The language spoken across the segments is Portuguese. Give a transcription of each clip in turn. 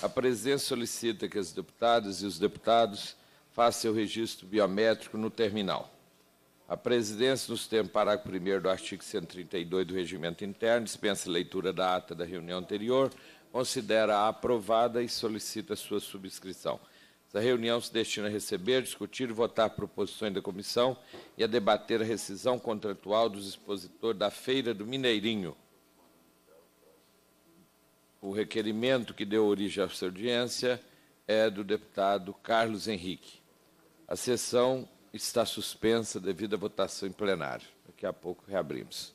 a Presidência solicita que as deputadas e os deputados façam o registro biométrico no terminal. A presidência, nos termos do parágrafo 1 do artigo 132 do Regimento Interno, dispensa leitura da ata da reunião anterior, considera-a aprovada e solicita sua subscrição. Essa reunião se destina a receber, discutir e votar proposições da comissão e a debater a rescisão contratual dos expositores da Feira do Mineirinho, o requerimento que deu origem à audiência é do deputado Carlos Henrique. A sessão está suspensa devido à votação em plenário. Daqui a pouco reabrimos.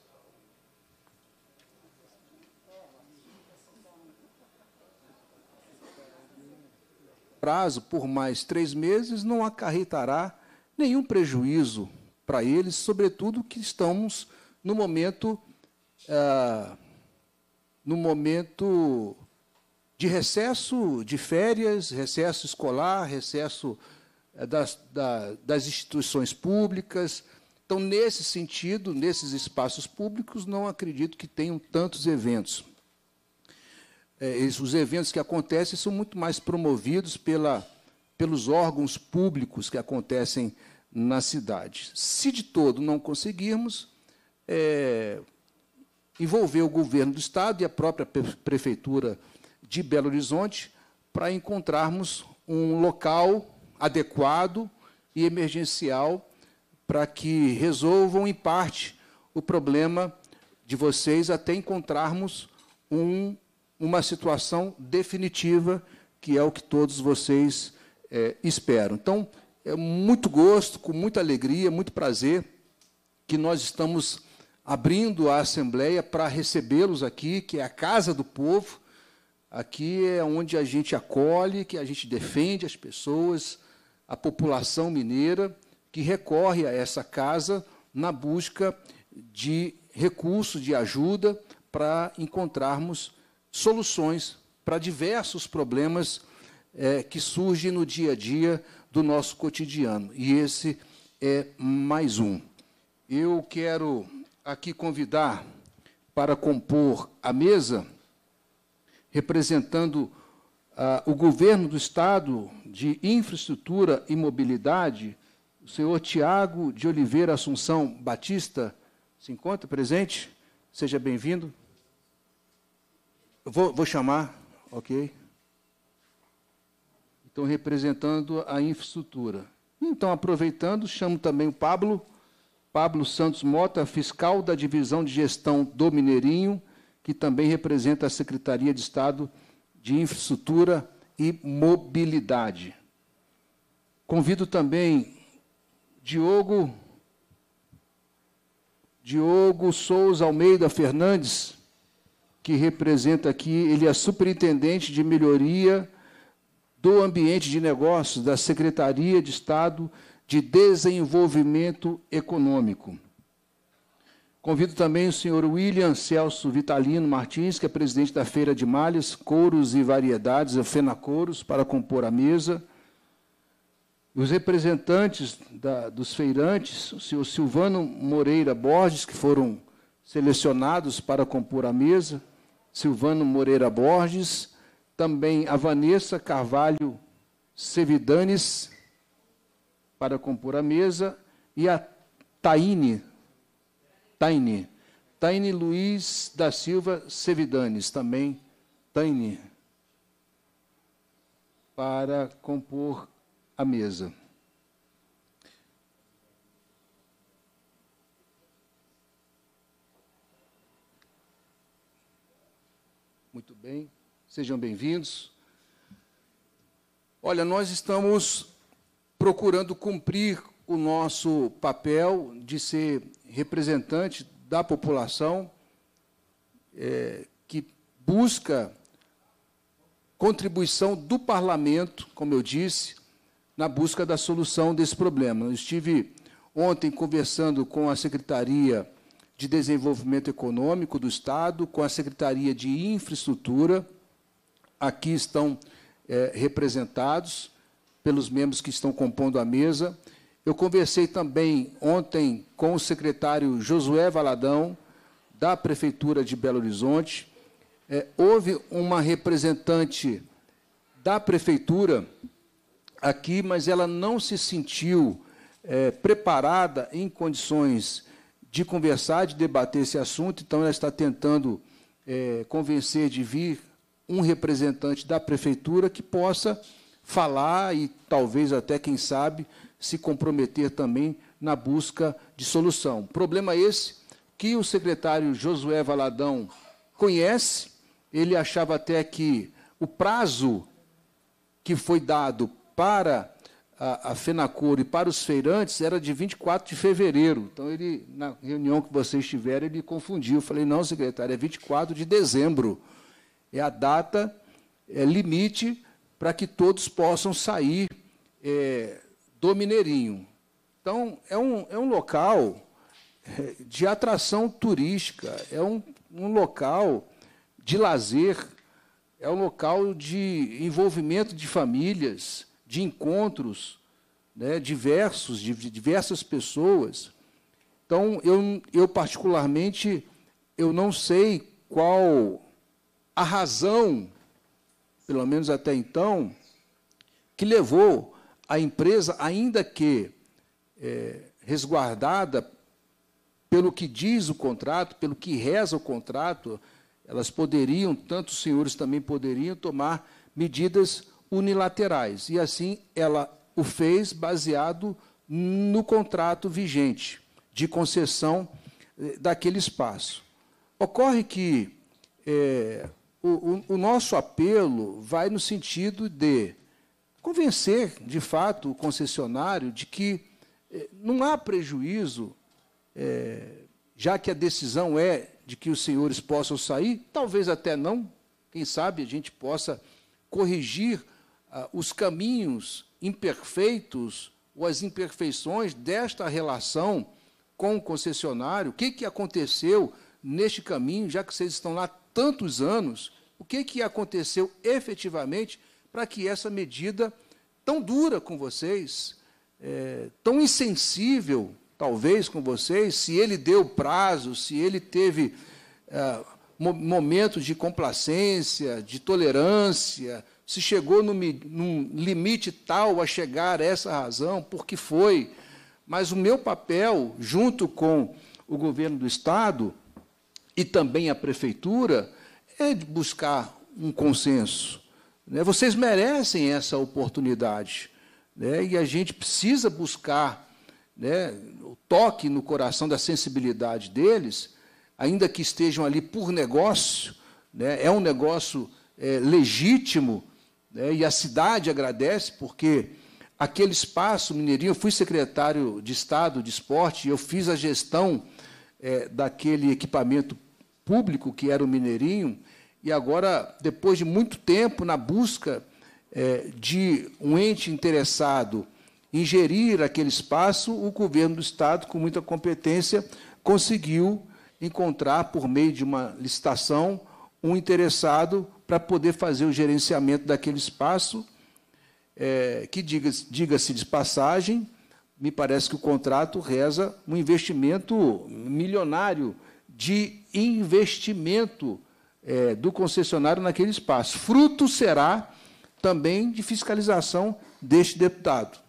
Prazo por mais três meses não acarretará nenhum prejuízo para eles, sobretudo que estamos no momento ah, no momento de recesso de férias, recesso escolar, recesso eh, das, das instituições públicas. Então, nesse sentido, nesses espaços públicos, não acredito que tenham tantos eventos. Eh, os eventos que acontecem são muito mais promovidos pela, pelos órgãos públicos que acontecem na cidade. Se de todo não conseguirmos, é, envolveu o governo do Estado e a própria prefeitura de Belo Horizonte para encontrarmos um local adequado e emergencial para que resolvam, em parte, o problema de vocês até encontrarmos um, uma situação definitiva, que é o que todos vocês é, esperam. Então, é muito gosto, com muita alegria, muito prazer, que nós estamos abrindo a Assembleia para recebê-los aqui, que é a casa do povo. Aqui é onde a gente acolhe, que a gente defende as pessoas, a população mineira, que recorre a essa casa na busca de recursos, de ajuda, para encontrarmos soluções para diversos problemas é, que surgem no dia a dia do nosso cotidiano. E esse é mais um. Eu quero aqui convidar para compor a mesa, representando ah, o governo do Estado de Infraestrutura e Mobilidade, o senhor Tiago de Oliveira Assunção Batista. Se encontra presente? Seja bem-vindo. Vou, vou chamar, ok? Então, representando a infraestrutura. Então, aproveitando, chamo também o Pablo Pablo Santos Mota, fiscal da Divisão de Gestão do Mineirinho, que também representa a Secretaria de Estado de Infraestrutura e Mobilidade. Convido também Diogo Diogo Souza Almeida Fernandes, que representa aqui, ele é superintendente de melhoria do ambiente de negócios da Secretaria de Estado de desenvolvimento econômico. Convido também o senhor William Celso Vitalino Martins, que é presidente da Feira de Malhas, Couros e Variedades, a Fenacouros, para compor a mesa. os representantes da, dos feirantes, o senhor Silvano Moreira Borges, que foram selecionados para compor a mesa, Silvano Moreira Borges, também a Vanessa Carvalho Sevidanes, para compor a mesa, e a Taine, Taine, Taine Luiz da Silva Sevidanes, também Taine, para compor a mesa. Muito bem, sejam bem-vindos. Olha, nós estamos procurando cumprir o nosso papel de ser representante da população é, que busca contribuição do parlamento, como eu disse, na busca da solução desse problema. Eu estive ontem conversando com a Secretaria de Desenvolvimento Econômico do Estado, com a Secretaria de Infraestrutura, aqui estão é, representados, pelos membros que estão compondo a mesa. Eu conversei também ontem com o secretário Josué Valadão, da Prefeitura de Belo Horizonte. É, houve uma representante da Prefeitura aqui, mas ela não se sentiu é, preparada em condições de conversar, de debater esse assunto, então ela está tentando é, convencer de vir um representante da Prefeitura que possa falar e talvez até, quem sabe, se comprometer também na busca de solução. Problema esse que o secretário Josué Valadão conhece, ele achava até que o prazo que foi dado para a, a Fenacor e para os feirantes era de 24 de fevereiro. Então, ele, na reunião que vocês tiveram, ele confundiu. Eu falei, não, secretário, é 24 de dezembro. É a data, é limite para que todos possam sair é, do Mineirinho. Então, é um, é um local é, de atração turística, é um, um local de lazer, é um local de envolvimento de famílias, de encontros né, diversos, de, de diversas pessoas. Então, eu, eu particularmente, eu não sei qual a razão pelo menos até então, que levou a empresa, ainda que é, resguardada pelo que diz o contrato, pelo que reza o contrato, elas poderiam, tantos senhores também poderiam, tomar medidas unilaterais. E assim ela o fez baseado no contrato vigente de concessão é, daquele espaço. Ocorre que é, o, o, o nosso apelo vai no sentido de convencer, de fato, o concessionário de que eh, não há prejuízo, é, já que a decisão é de que os senhores possam sair, talvez até não, quem sabe a gente possa corrigir ah, os caminhos imperfeitos ou as imperfeições desta relação com o concessionário, o que, que aconteceu neste caminho, já que vocês estão lá tantos anos, o que, que aconteceu efetivamente para que essa medida tão dura com vocês, é, tão insensível, talvez, com vocês, se ele deu prazo, se ele teve é, momentos de complacência, de tolerância, se chegou num, num limite tal a chegar a essa razão, porque foi. Mas o meu papel, junto com o governo do Estado, e também a prefeitura é de buscar um consenso. Né? Vocês merecem essa oportunidade. Né? E a gente precisa buscar né, o toque no coração da sensibilidade deles, ainda que estejam ali por negócio, né? é um negócio é, legítimo, né? e a cidade agradece, porque aquele espaço mineirinho, eu fui secretário de Estado de Esporte, e eu fiz a gestão é, daquele equipamento público, que era o Mineirinho, e agora, depois de muito tempo na busca é, de um ente interessado em gerir aquele espaço, o governo do Estado, com muita competência, conseguiu encontrar, por meio de uma licitação, um interessado para poder fazer o gerenciamento daquele espaço, é, que, diga-se diga de passagem, me parece que o contrato reza um investimento milionário de investimento é, do concessionário naquele espaço. Fruto será também de fiscalização deste deputado.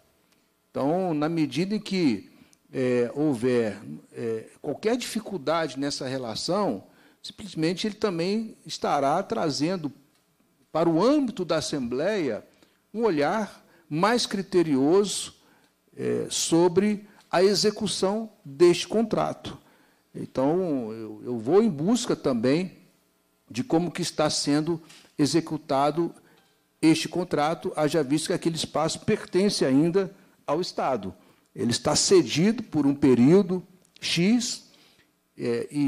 Então, na medida em que é, houver é, qualquer dificuldade nessa relação, simplesmente ele também estará trazendo para o âmbito da Assembleia um olhar mais criterioso é, sobre a execução deste contrato. Então, eu, eu vou em busca também de como que está sendo executado este contrato, haja visto que aquele espaço pertence ainda ao Estado. Ele está cedido por um período X é, e,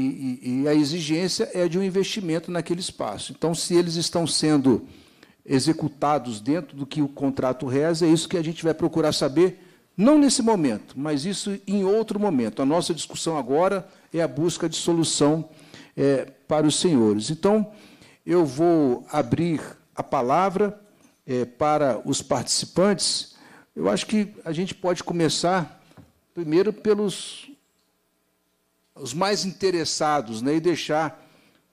e, e, a exigência é de um investimento naquele espaço. Então, se eles estão sendo executados dentro do que o contrato reza, é isso que a gente vai procurar saber, não nesse momento, mas isso em outro momento. A nossa discussão agora é a busca de solução é, para os senhores. Então, eu vou abrir a palavra é, para os participantes. Eu acho que a gente pode começar primeiro pelos os mais interessados né, e deixar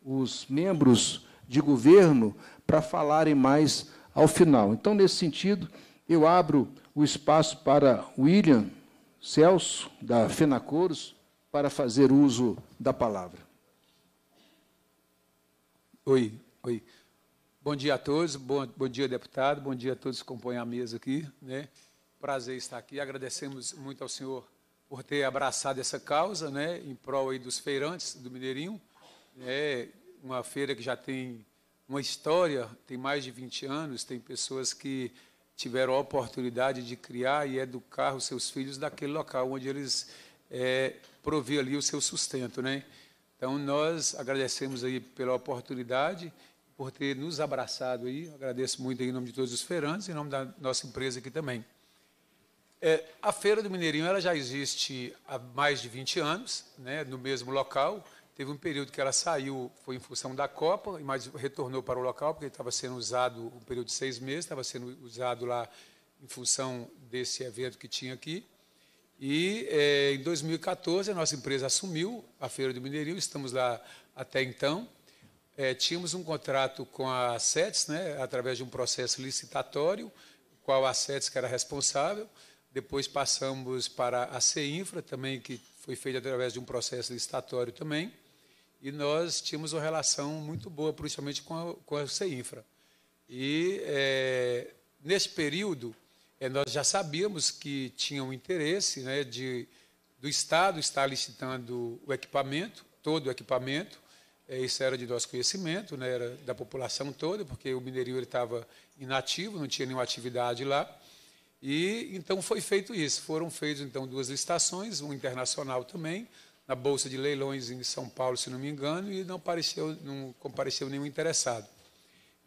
os membros de governo para falarem mais ao final. Então, nesse sentido, eu abro o espaço para William Celso, da Fenacoros, para fazer uso da palavra. Oi, oi. Bom dia a todos, bom, bom dia, deputado, bom dia a todos que compõem a mesa aqui. Né? Prazer estar aqui. Agradecemos muito ao senhor por ter abraçado essa causa né, em prol aí dos feirantes do Mineirinho. É uma feira que já tem uma história, tem mais de 20 anos, tem pessoas que tiveram a oportunidade de criar e educar os seus filhos naquele local onde eles é, prover ali o seu sustento, né? Então nós agradecemos aí pela oportunidade, por ter nos abraçado aí. Agradeço muito aí em nome de todos os feirantes, em nome da nossa empresa aqui também. É, a Feira do Mineirinho ela já existe há mais de 20 anos, né, no mesmo local. Teve um período que ela saiu, foi em função da Copa, mas retornou para o local, porque estava sendo usado um período de seis meses, estava sendo usado lá em função desse evento que tinha aqui. E é, em 2014 a nossa empresa assumiu a Feira do Mineirinho, estamos lá até então. É, tínhamos um contrato com a SETS, né, através de um processo licitatório, qual a SETS que era responsável. Depois passamos para a CEINFRA, também, que foi feita através de um processo licitatório também. E nós tínhamos uma relação muito boa, principalmente com a, com a CEINFRA. E é, nesse período, é, nós já sabíamos que tinha um interesse né, de, do Estado estar licitando o equipamento, todo o equipamento, é, isso era de nosso conhecimento, né, era da população toda, porque o Mineirinho estava inativo, não tinha nenhuma atividade lá. E então foi feito isso. Foram feitas então duas licitações, uma internacional também, na Bolsa de Leilões em São Paulo, se não me engano, e não apareceu, não compareceu nenhum interessado.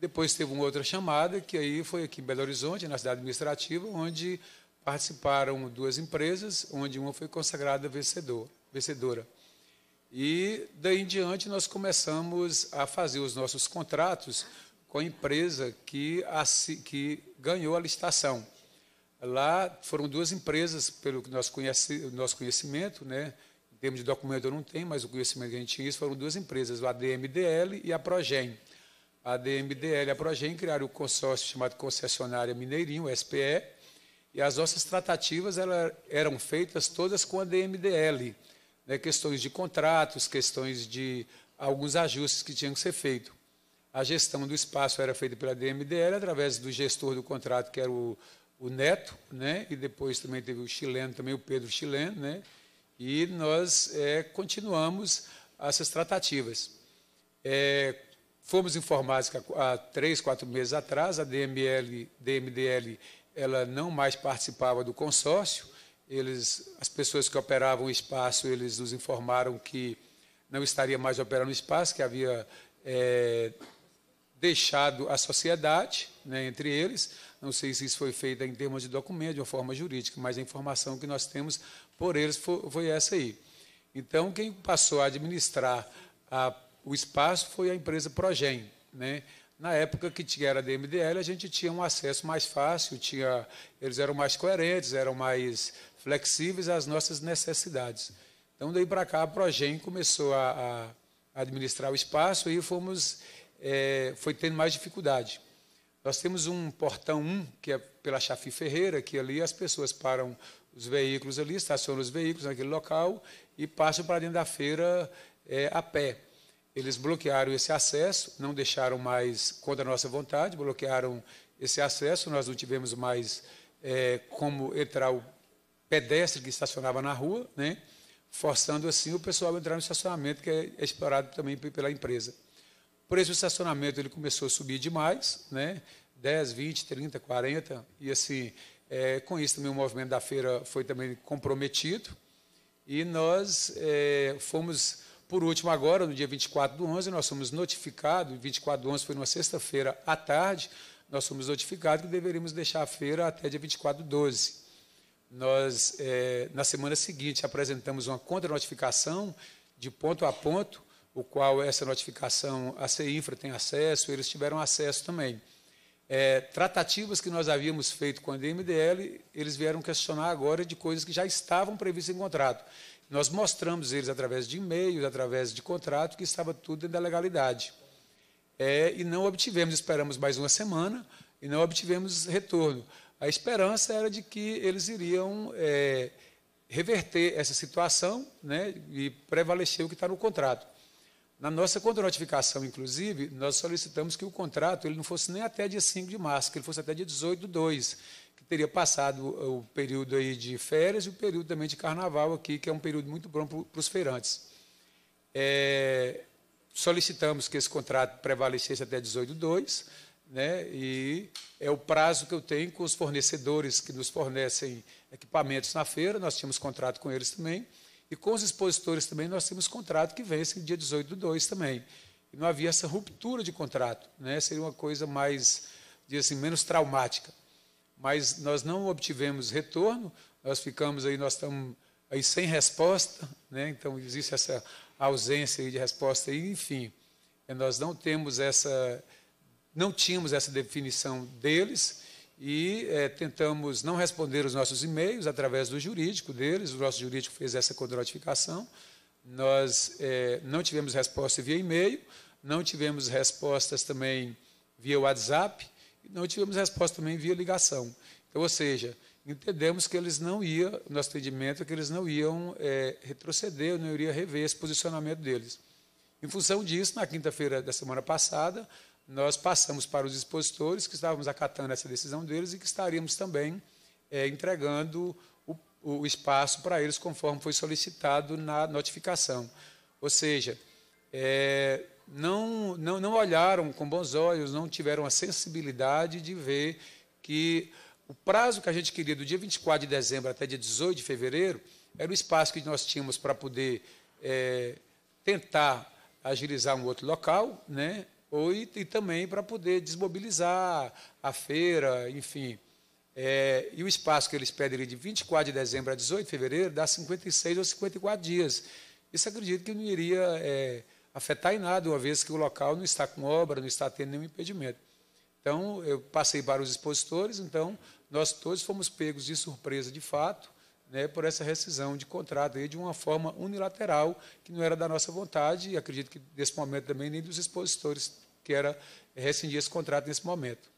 Depois teve uma outra chamada, que aí foi aqui em Belo Horizonte, na cidade administrativa, onde participaram duas empresas, onde uma foi consagrada vencedor, vencedora. E daí em diante nós começamos a fazer os nossos contratos com a empresa que, que ganhou a licitação. Lá foram duas empresas, pelo nosso conhecimento, né? em termos de documento eu não tenho, mas o conhecimento que a gente tinha, foram duas empresas, a DMDL e a Progen a DMDL e é a Progen criaram o consórcio chamado Concessionária Mineirinho, SPE, e as nossas tratativas elas, eram feitas todas com a DMDL, né, questões de contratos, questões de alguns ajustes que tinham que ser feitos. A gestão do espaço era feita pela DMDL através do gestor do contrato, que era o, o Neto, né, e depois também teve o chileno, também o Pedro Chileno, né, e nós é, continuamos essas tratativas. É, Fomos informados que há três, quatro meses atrás a DML, DMDL ela não mais participava do consórcio. Eles, as pessoas que operavam o espaço, eles nos informaram que não estaria mais operando o espaço, que havia é, deixado a sociedade né, entre eles. Não sei se isso foi feito em termos de documento, de uma forma jurídica, mas a informação que nós temos por eles foi, foi essa aí. Então, quem passou a administrar a o espaço foi a empresa Progen, né? Na época que era da a gente tinha um acesso mais fácil, tinha, eles eram mais coerentes, eram mais flexíveis às nossas necessidades. Então, daí para cá, a Progen começou a, a administrar o espaço e fomos, é, foi tendo mais dificuldade. Nós temos um portão 1, que é pela Chafi Ferreira, que ali as pessoas param os veículos ali, estacionam os veículos naquele local e passam para dentro da feira é, a pé. Eles bloquearam esse acesso, não deixaram mais contra a nossa vontade, bloquearam esse acesso, nós não tivemos mais é, como entrar o pedestre que estacionava na rua, né? forçando assim o pessoal a entrar no estacionamento que é explorado também pela empresa. Por isso o estacionamento ele começou a subir demais, né? 10, 20, 30, 40, e assim, é, com isso também o movimento da feira foi também comprometido, e nós é, fomos por último, agora, no dia 24 do 11, nós somos notificados, 24 do 11 foi numa sexta-feira à tarde, nós somos notificados que deveríamos deixar a feira até dia 24 do 12. Nós, é, na semana seguinte, apresentamos uma contra-notificação de ponto a ponto, o qual essa notificação a CEINFRA tem acesso, eles tiveram acesso também. É, tratativas que nós havíamos feito com a DMDL, eles vieram questionar agora de coisas que já estavam previstas em contrato. Nós mostramos eles através de e-mails, através de contrato, que estava tudo dentro da legalidade. É, e não obtivemos, esperamos mais uma semana e não obtivemos retorno. A esperança era de que eles iriam é, reverter essa situação né, e prevalecer o que está no contrato. Na nossa contranotificação, inclusive, nós solicitamos que o contrato ele não fosse nem até dia 5 de março, que ele fosse até dia 18 do 2 teria passado o período aí de férias e o período também de carnaval aqui, que é um período muito bom para os feirantes. É, solicitamos que esse contrato prevalecesse até 18.2, né, e é o prazo que eu tenho com os fornecedores que nos fornecem equipamentos na feira, nós tínhamos contrato com eles também, e com os expositores também nós tínhamos contrato que vence dia 18 do 2 também. E não havia essa ruptura de contrato, né? seria uma coisa mais, assim, menos traumática mas nós não obtivemos retorno, nós ficamos aí, nós estamos aí sem resposta, né? então existe essa ausência de resposta, aí, enfim, é, nós não temos essa, não tínhamos essa definição deles e é, tentamos não responder os nossos e-mails através do jurídico deles, o nosso jurídico fez essa codrotificação, nós é, não tivemos resposta via e-mail, não tivemos respostas também via WhatsApp, não tivemos resposta também via ligação. Então, ou seja, entendemos que eles não iam, nosso entendimento é que eles não iam é, retroceder, não iria rever esse posicionamento deles. Em função disso, na quinta-feira da semana passada, nós passamos para os expositores que estávamos acatando essa decisão deles e que estaríamos também é, entregando o, o espaço para eles conforme foi solicitado na notificação. Ou seja, é, não, não, não olharam com bons olhos, não tiveram a sensibilidade de ver que o prazo que a gente queria, do dia 24 de dezembro até dia 18 de fevereiro, era o espaço que nós tínhamos para poder é, tentar agilizar um outro local, né? Ou, e, e também para poder desmobilizar a feira, enfim. É, e o espaço que eles pedem de 24 de dezembro a 18 de fevereiro dá 56 ou 54 dias. Isso acredito que não iria. É, afetar em nada, uma vez que o local não está com obra, não está tendo nenhum impedimento. Então, eu passei para os expositores, então, nós todos fomos pegos de surpresa, de fato, né, por essa rescisão de contrato aí, de uma forma unilateral, que não era da nossa vontade, e acredito que, nesse momento, também nem dos expositores, que era rescindir esse contrato nesse momento.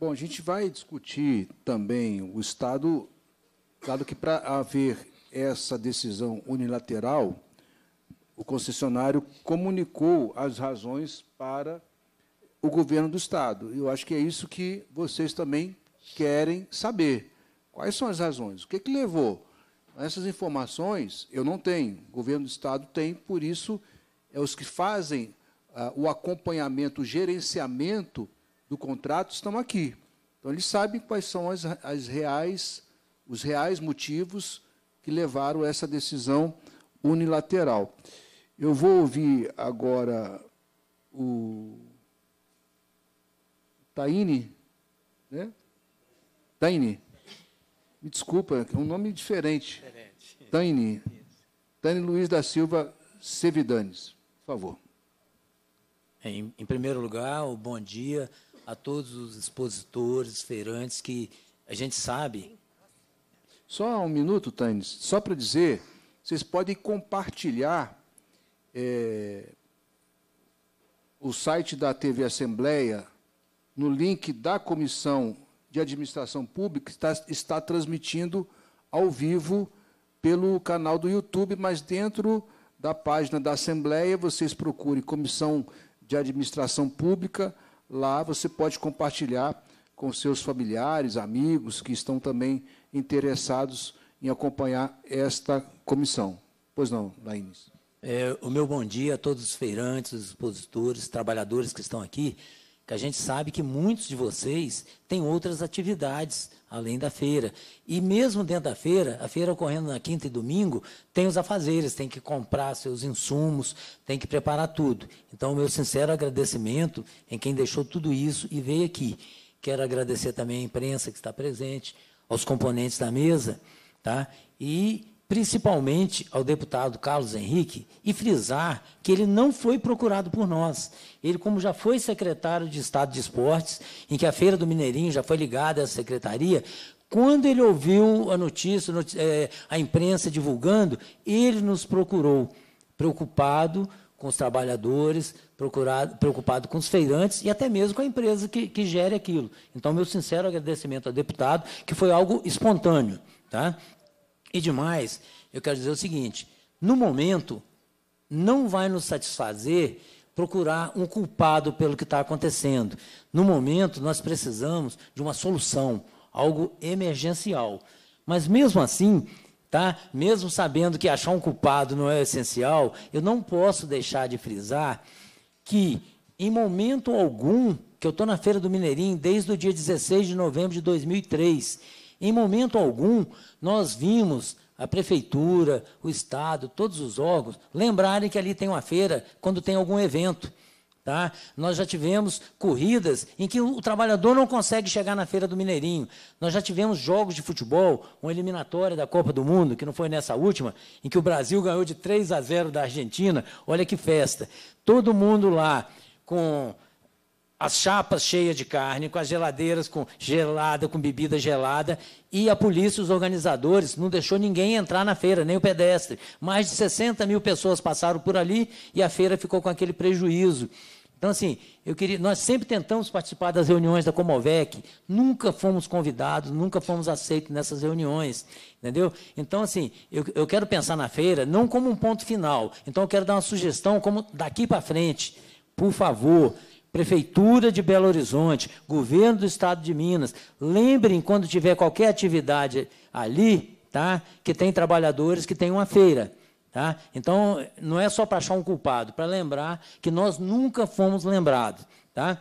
bom, a gente vai discutir também o Estado Claro que para haver essa decisão unilateral, o concessionário comunicou as razões para o governo do Estado. Eu acho que é isso que vocês também querem saber. Quais são as razões? O que, que levou? Essas informações eu não tenho, o governo do Estado tem, por isso é os que fazem ah, o acompanhamento, o gerenciamento do contrato estão aqui. Então, eles sabem quais são as, as reais os reais motivos que levaram a essa decisão unilateral. Eu vou ouvir agora o Taini, né? Taini. me desculpa, é um nome diferente. Taini, Taini Luiz da Silva Sevidanes, por favor. Em, em primeiro lugar, o bom dia a todos os expositores, feirantes, que a gente sabe só um minuto, Tânis, só para dizer, vocês podem compartilhar é, o site da TV Assembleia no link da Comissão de Administração Pública, está, está transmitindo ao vivo pelo canal do YouTube, mas dentro da página da Assembleia, vocês procurem Comissão de Administração Pública, lá você pode compartilhar com seus familiares, amigos que estão também interessados em acompanhar esta comissão. Pois não, Laines. É, o meu bom dia a todos os feirantes, os expositores, trabalhadores que estão aqui, que a gente sabe que muitos de vocês têm outras atividades além da feira. E mesmo dentro da feira, a feira ocorrendo na quinta e domingo, tem os afazeres, tem que comprar seus insumos, tem que preparar tudo. Então, o meu sincero agradecimento em quem deixou tudo isso e veio aqui. Quero agradecer também à imprensa que está presente, aos componentes da mesa, tá? e principalmente ao deputado Carlos Henrique, e frisar que ele não foi procurado por nós. Ele, como já foi secretário de Estado de Esportes, em que a Feira do Mineirinho já foi ligada à secretaria, quando ele ouviu a notícia, a é, imprensa divulgando, ele nos procurou, preocupado com os trabalhadores, procurado, preocupado com os feirantes e até mesmo com a empresa que, que gere aquilo. Então, meu sincero agradecimento ao deputado, que foi algo espontâneo. Tá? E demais, eu quero dizer o seguinte: no momento, não vai nos satisfazer procurar um culpado pelo que está acontecendo. No momento, nós precisamos de uma solução, algo emergencial. Mas mesmo assim, Tá? Mesmo sabendo que achar um culpado não é essencial, eu não posso deixar de frisar que, em momento algum, que eu estou na Feira do Mineirinho desde o dia 16 de novembro de 2003, em momento algum, nós vimos a prefeitura, o Estado, todos os órgãos lembrarem que ali tem uma feira quando tem algum evento. Tá? Nós já tivemos corridas em que o trabalhador não consegue chegar na feira do Mineirinho. Nós já tivemos jogos de futebol, uma eliminatória da Copa do Mundo, que não foi nessa última, em que o Brasil ganhou de 3 a 0 da Argentina. Olha que festa. Todo mundo lá com as chapas cheias de carne, com as geladeiras com gelada, com bebida gelada, e a polícia, os organizadores, não deixou ninguém entrar na feira, nem o pedestre. Mais de 60 mil pessoas passaram por ali e a feira ficou com aquele prejuízo. Então, assim, eu queria, nós sempre tentamos participar das reuniões da Comovec, nunca fomos convidados, nunca fomos aceitos nessas reuniões, entendeu? Então, assim, eu, eu quero pensar na feira não como um ponto final, então eu quero dar uma sugestão como daqui para frente, por favor, Prefeitura de Belo Horizonte, Governo do Estado de Minas. Lembrem quando tiver qualquer atividade ali, tá? Que tem trabalhadores que tem uma feira. Tá? Então, não é só para achar um culpado, para lembrar que nós nunca fomos lembrados. Tá?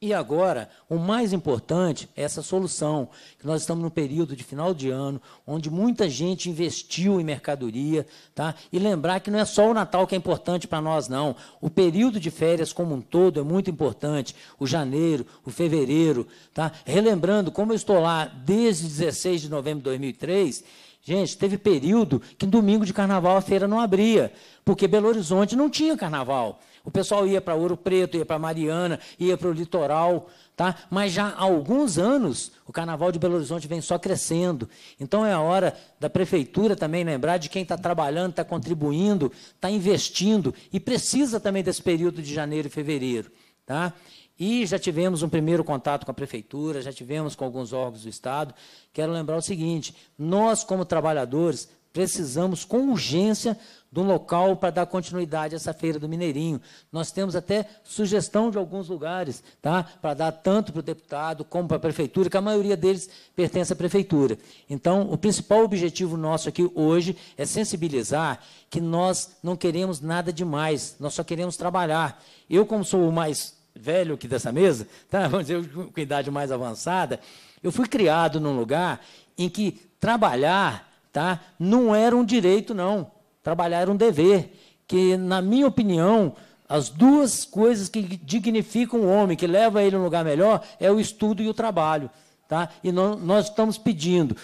E agora, o mais importante é essa solução, que nós estamos no período de final de ano, onde muita gente investiu em mercadoria, tá? E lembrar que não é só o Natal que é importante para nós, não. O período de férias como um todo é muito importante, o janeiro, o fevereiro, tá? Relembrando, como eu estou lá desde 16 de novembro de 2003, gente, teve período que domingo de carnaval a feira não abria, porque Belo Horizonte não tinha carnaval. O pessoal ia para Ouro Preto, ia para Mariana, ia para o litoral, tá? Mas já há alguns anos o Carnaval de Belo Horizonte vem só crescendo. Então é a hora da prefeitura também lembrar de quem está trabalhando, está contribuindo, está investindo e precisa também desse período de janeiro e fevereiro, tá? E já tivemos um primeiro contato com a prefeitura, já tivemos com alguns órgãos do Estado. Quero lembrar o seguinte: nós, como trabalhadores, precisamos com urgência de um local para dar continuidade a essa feira do Mineirinho. Nós temos até sugestão de alguns lugares, tá? Para dar tanto para o deputado como para a prefeitura, que a maioria deles pertence à prefeitura. Então, o principal objetivo nosso aqui hoje é sensibilizar que nós não queremos nada demais, nós só queremos trabalhar. Eu, como sou o mais velho aqui dessa mesa, tá? vamos dizer, com idade mais avançada, eu fui criado num lugar em que trabalhar tá? não era um direito, não Trabalhar era um dever, que, na minha opinião, as duas coisas que dignificam o homem, que leva ele a um lugar melhor, é o estudo e o trabalho. Tá? E nós estamos pedindo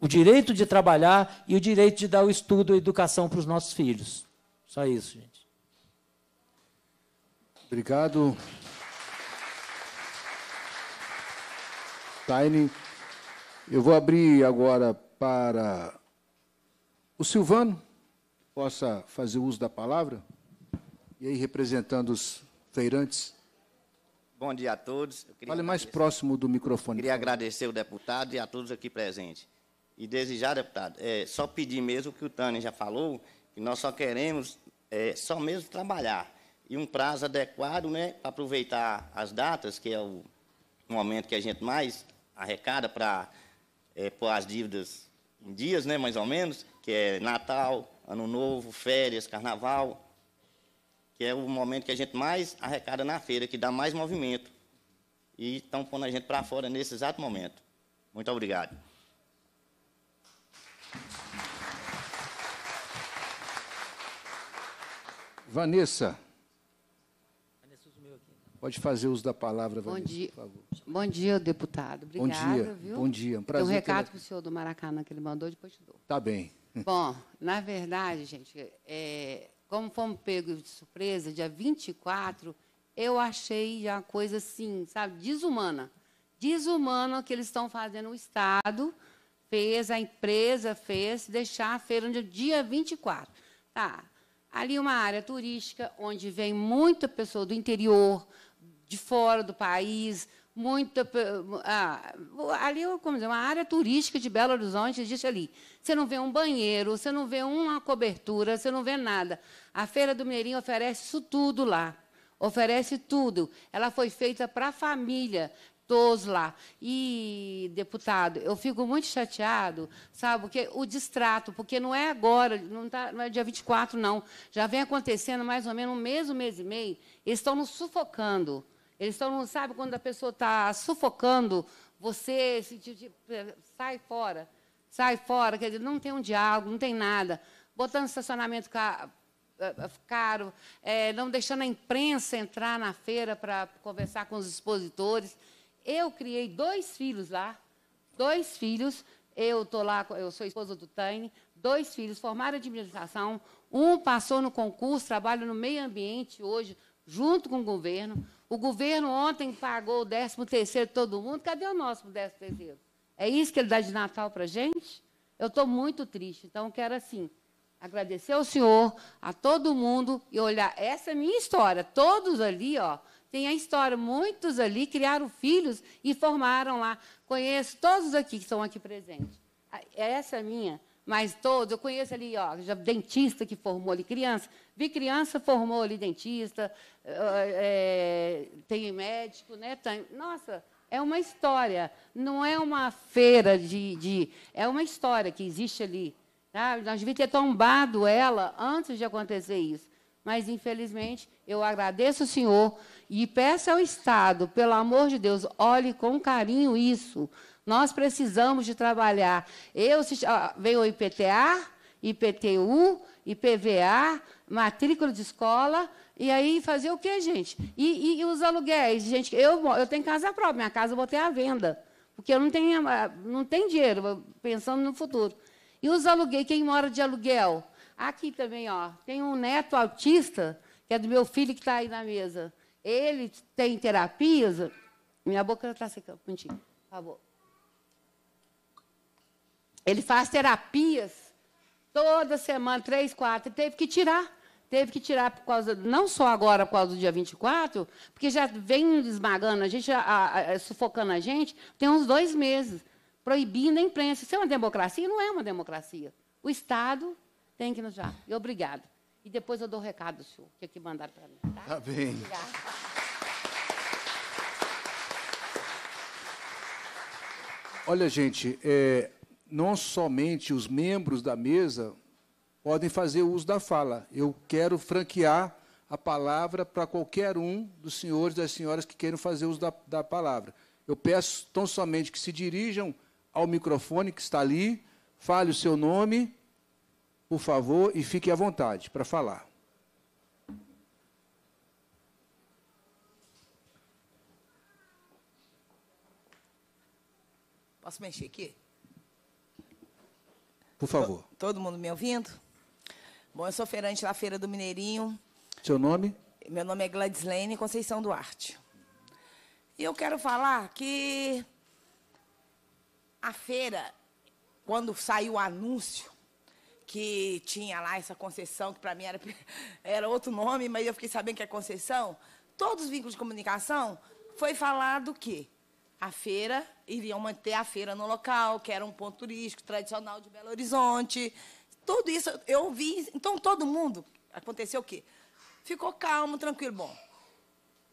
o direito de trabalhar e o direito de dar o estudo e a educação para os nossos filhos. Só isso, gente. Obrigado. Taine, eu vou abrir agora para o Silvano possa fazer uso da palavra? E aí, representando os feirantes. Bom dia a todos. Fale mais próximo do microfone. Queria agradecer o deputado e a todos aqui presentes. E desejar, deputado, é, só pedir mesmo que o Tânia já falou, que nós só queremos é, só mesmo trabalhar. E um prazo adequado né, para aproveitar as datas, que é o momento que a gente mais arrecada para é, pôr as dívidas em dias, né, mais ou menos, que é Natal, Ano Novo, férias, carnaval, que é o momento que a gente mais arrecada na feira, que dá mais movimento. E estão pondo a gente para fora nesse exato momento. Muito obrigado. Vanessa. Pode fazer uso da palavra, Bom Vanessa, dia. por favor. Bom dia, deputado. Obrigada, bom dia, viu? Bom dia. Um prazer. Tem um recado para o senhor do Maracanã que ele mandou, depois te dou. Tá bem. Bom, na verdade, gente, é, como fomos pegos de surpresa, dia 24, eu achei uma coisa assim, sabe, desumana. Desumana o que eles estão fazendo. O Estado fez, a empresa fez, deixar a feira no é dia 24. Tá. Ali uma área turística onde vem muita pessoa do interior, de fora do país, muita. Ah, ali, como dizer, uma área turística de Belo Horizonte existe ali. Você não vê um banheiro, você não vê uma cobertura, você não vê nada. A Feira do Mineirinho oferece isso tudo lá. Oferece tudo. Ela foi feita para a família, todos lá. E, deputado, eu fico muito chateado, sabe, porque o distrato, porque não é agora, não, tá, não é dia 24, não. Já vem acontecendo mais ou menos um mês, um mês e meio. Eles estão nos sufocando eles só não sabem quando a pessoa está sufocando, você sentiu de, tipo, eh, sai fora, sai fora, quer dizer, não tem um diálogo, não tem nada. Botando estacionamento eh, eh, caro, é, não deixando a imprensa entrar na feira para conversar com os expositores. Eu criei dois filhos lá, dois filhos. Eu tô lá, eu sou esposa do Taine, dois filhos formaram administração, um passou no concurso, trabalho no meio ambiente hoje, junto com o governo. O governo ontem pagou o 13 terceiro de todo mundo, cadê o nosso 13 terceiro? É isso que ele dá de Natal para a gente? Eu estou muito triste, então quero assim, agradecer ao senhor, a todo mundo, e olhar essa é minha história. Todos ali, ó, tem a história, muitos ali criaram filhos e formaram lá. Conheço todos aqui que estão aqui presentes. Ah, essa é a minha mas todos, eu conheço ali, ó, já dentista que formou ali criança. Vi criança, formou ali dentista, é, tem médico, né? Tem, nossa, é uma história, não é uma feira de, de. É uma história que existe ali. Tá? Nós devíamos ter tombado ela antes de acontecer isso. Mas, infelizmente, eu agradeço o senhor e peço ao Estado, pelo amor de Deus, olhe com carinho isso. Nós precisamos de trabalhar. Eu ó, veio o IPTA, IPTU, IPVA, matrícula de escola, e aí fazer o quê, gente? E, e, e os aluguéis, gente, eu, eu tenho casa própria, minha casa eu botei à venda, porque eu não tenho, eh, não tenho dinheiro, pensando no futuro. E os aluguéis, quem mora de aluguel? Aqui também, ó, tem um neto autista, que é do meu filho que está aí na mesa. Ele tem terapias. Minha boca está secando, um minutinho, por favor. Ele faz terapias toda semana, três, quatro. e teve que tirar. Teve que tirar por causa, não só agora por causa do dia 24, porque já vem esmagando a gente, a, a, sufocando a gente, tem uns dois meses, proibindo a imprensa. Isso é uma democracia? Não é uma democracia. O Estado tem que nos dar. E obrigado. E depois eu dou o recado senhor, que aqui mandaram para mim. Tá, tá bem. Obrigada. Olha, gente, é, não somente os membros da mesa podem fazer uso da fala. Eu quero franquear a palavra para qualquer um dos senhores e das senhoras que queiram fazer uso da, da palavra. Eu peço tão somente que se dirijam ao microfone que está ali, fale o seu nome, por favor, e fique à vontade para falar. Posso mexer aqui? Por favor. todo mundo me ouvindo? Bom, eu sou feirante da Feira do Mineirinho. Seu nome? Meu nome é Gladslene Conceição Duarte. E eu quero falar que a feira, quando saiu o anúncio que tinha lá essa concessão, que para mim era, era outro nome, mas eu fiquei sabendo que é concessão, todos os vínculos de comunicação, foi falado que a feira, iriam manter a feira no local, que era um ponto turístico tradicional de Belo Horizonte. Tudo isso eu vi. Então, todo mundo, aconteceu o quê? Ficou calmo, tranquilo. Bom,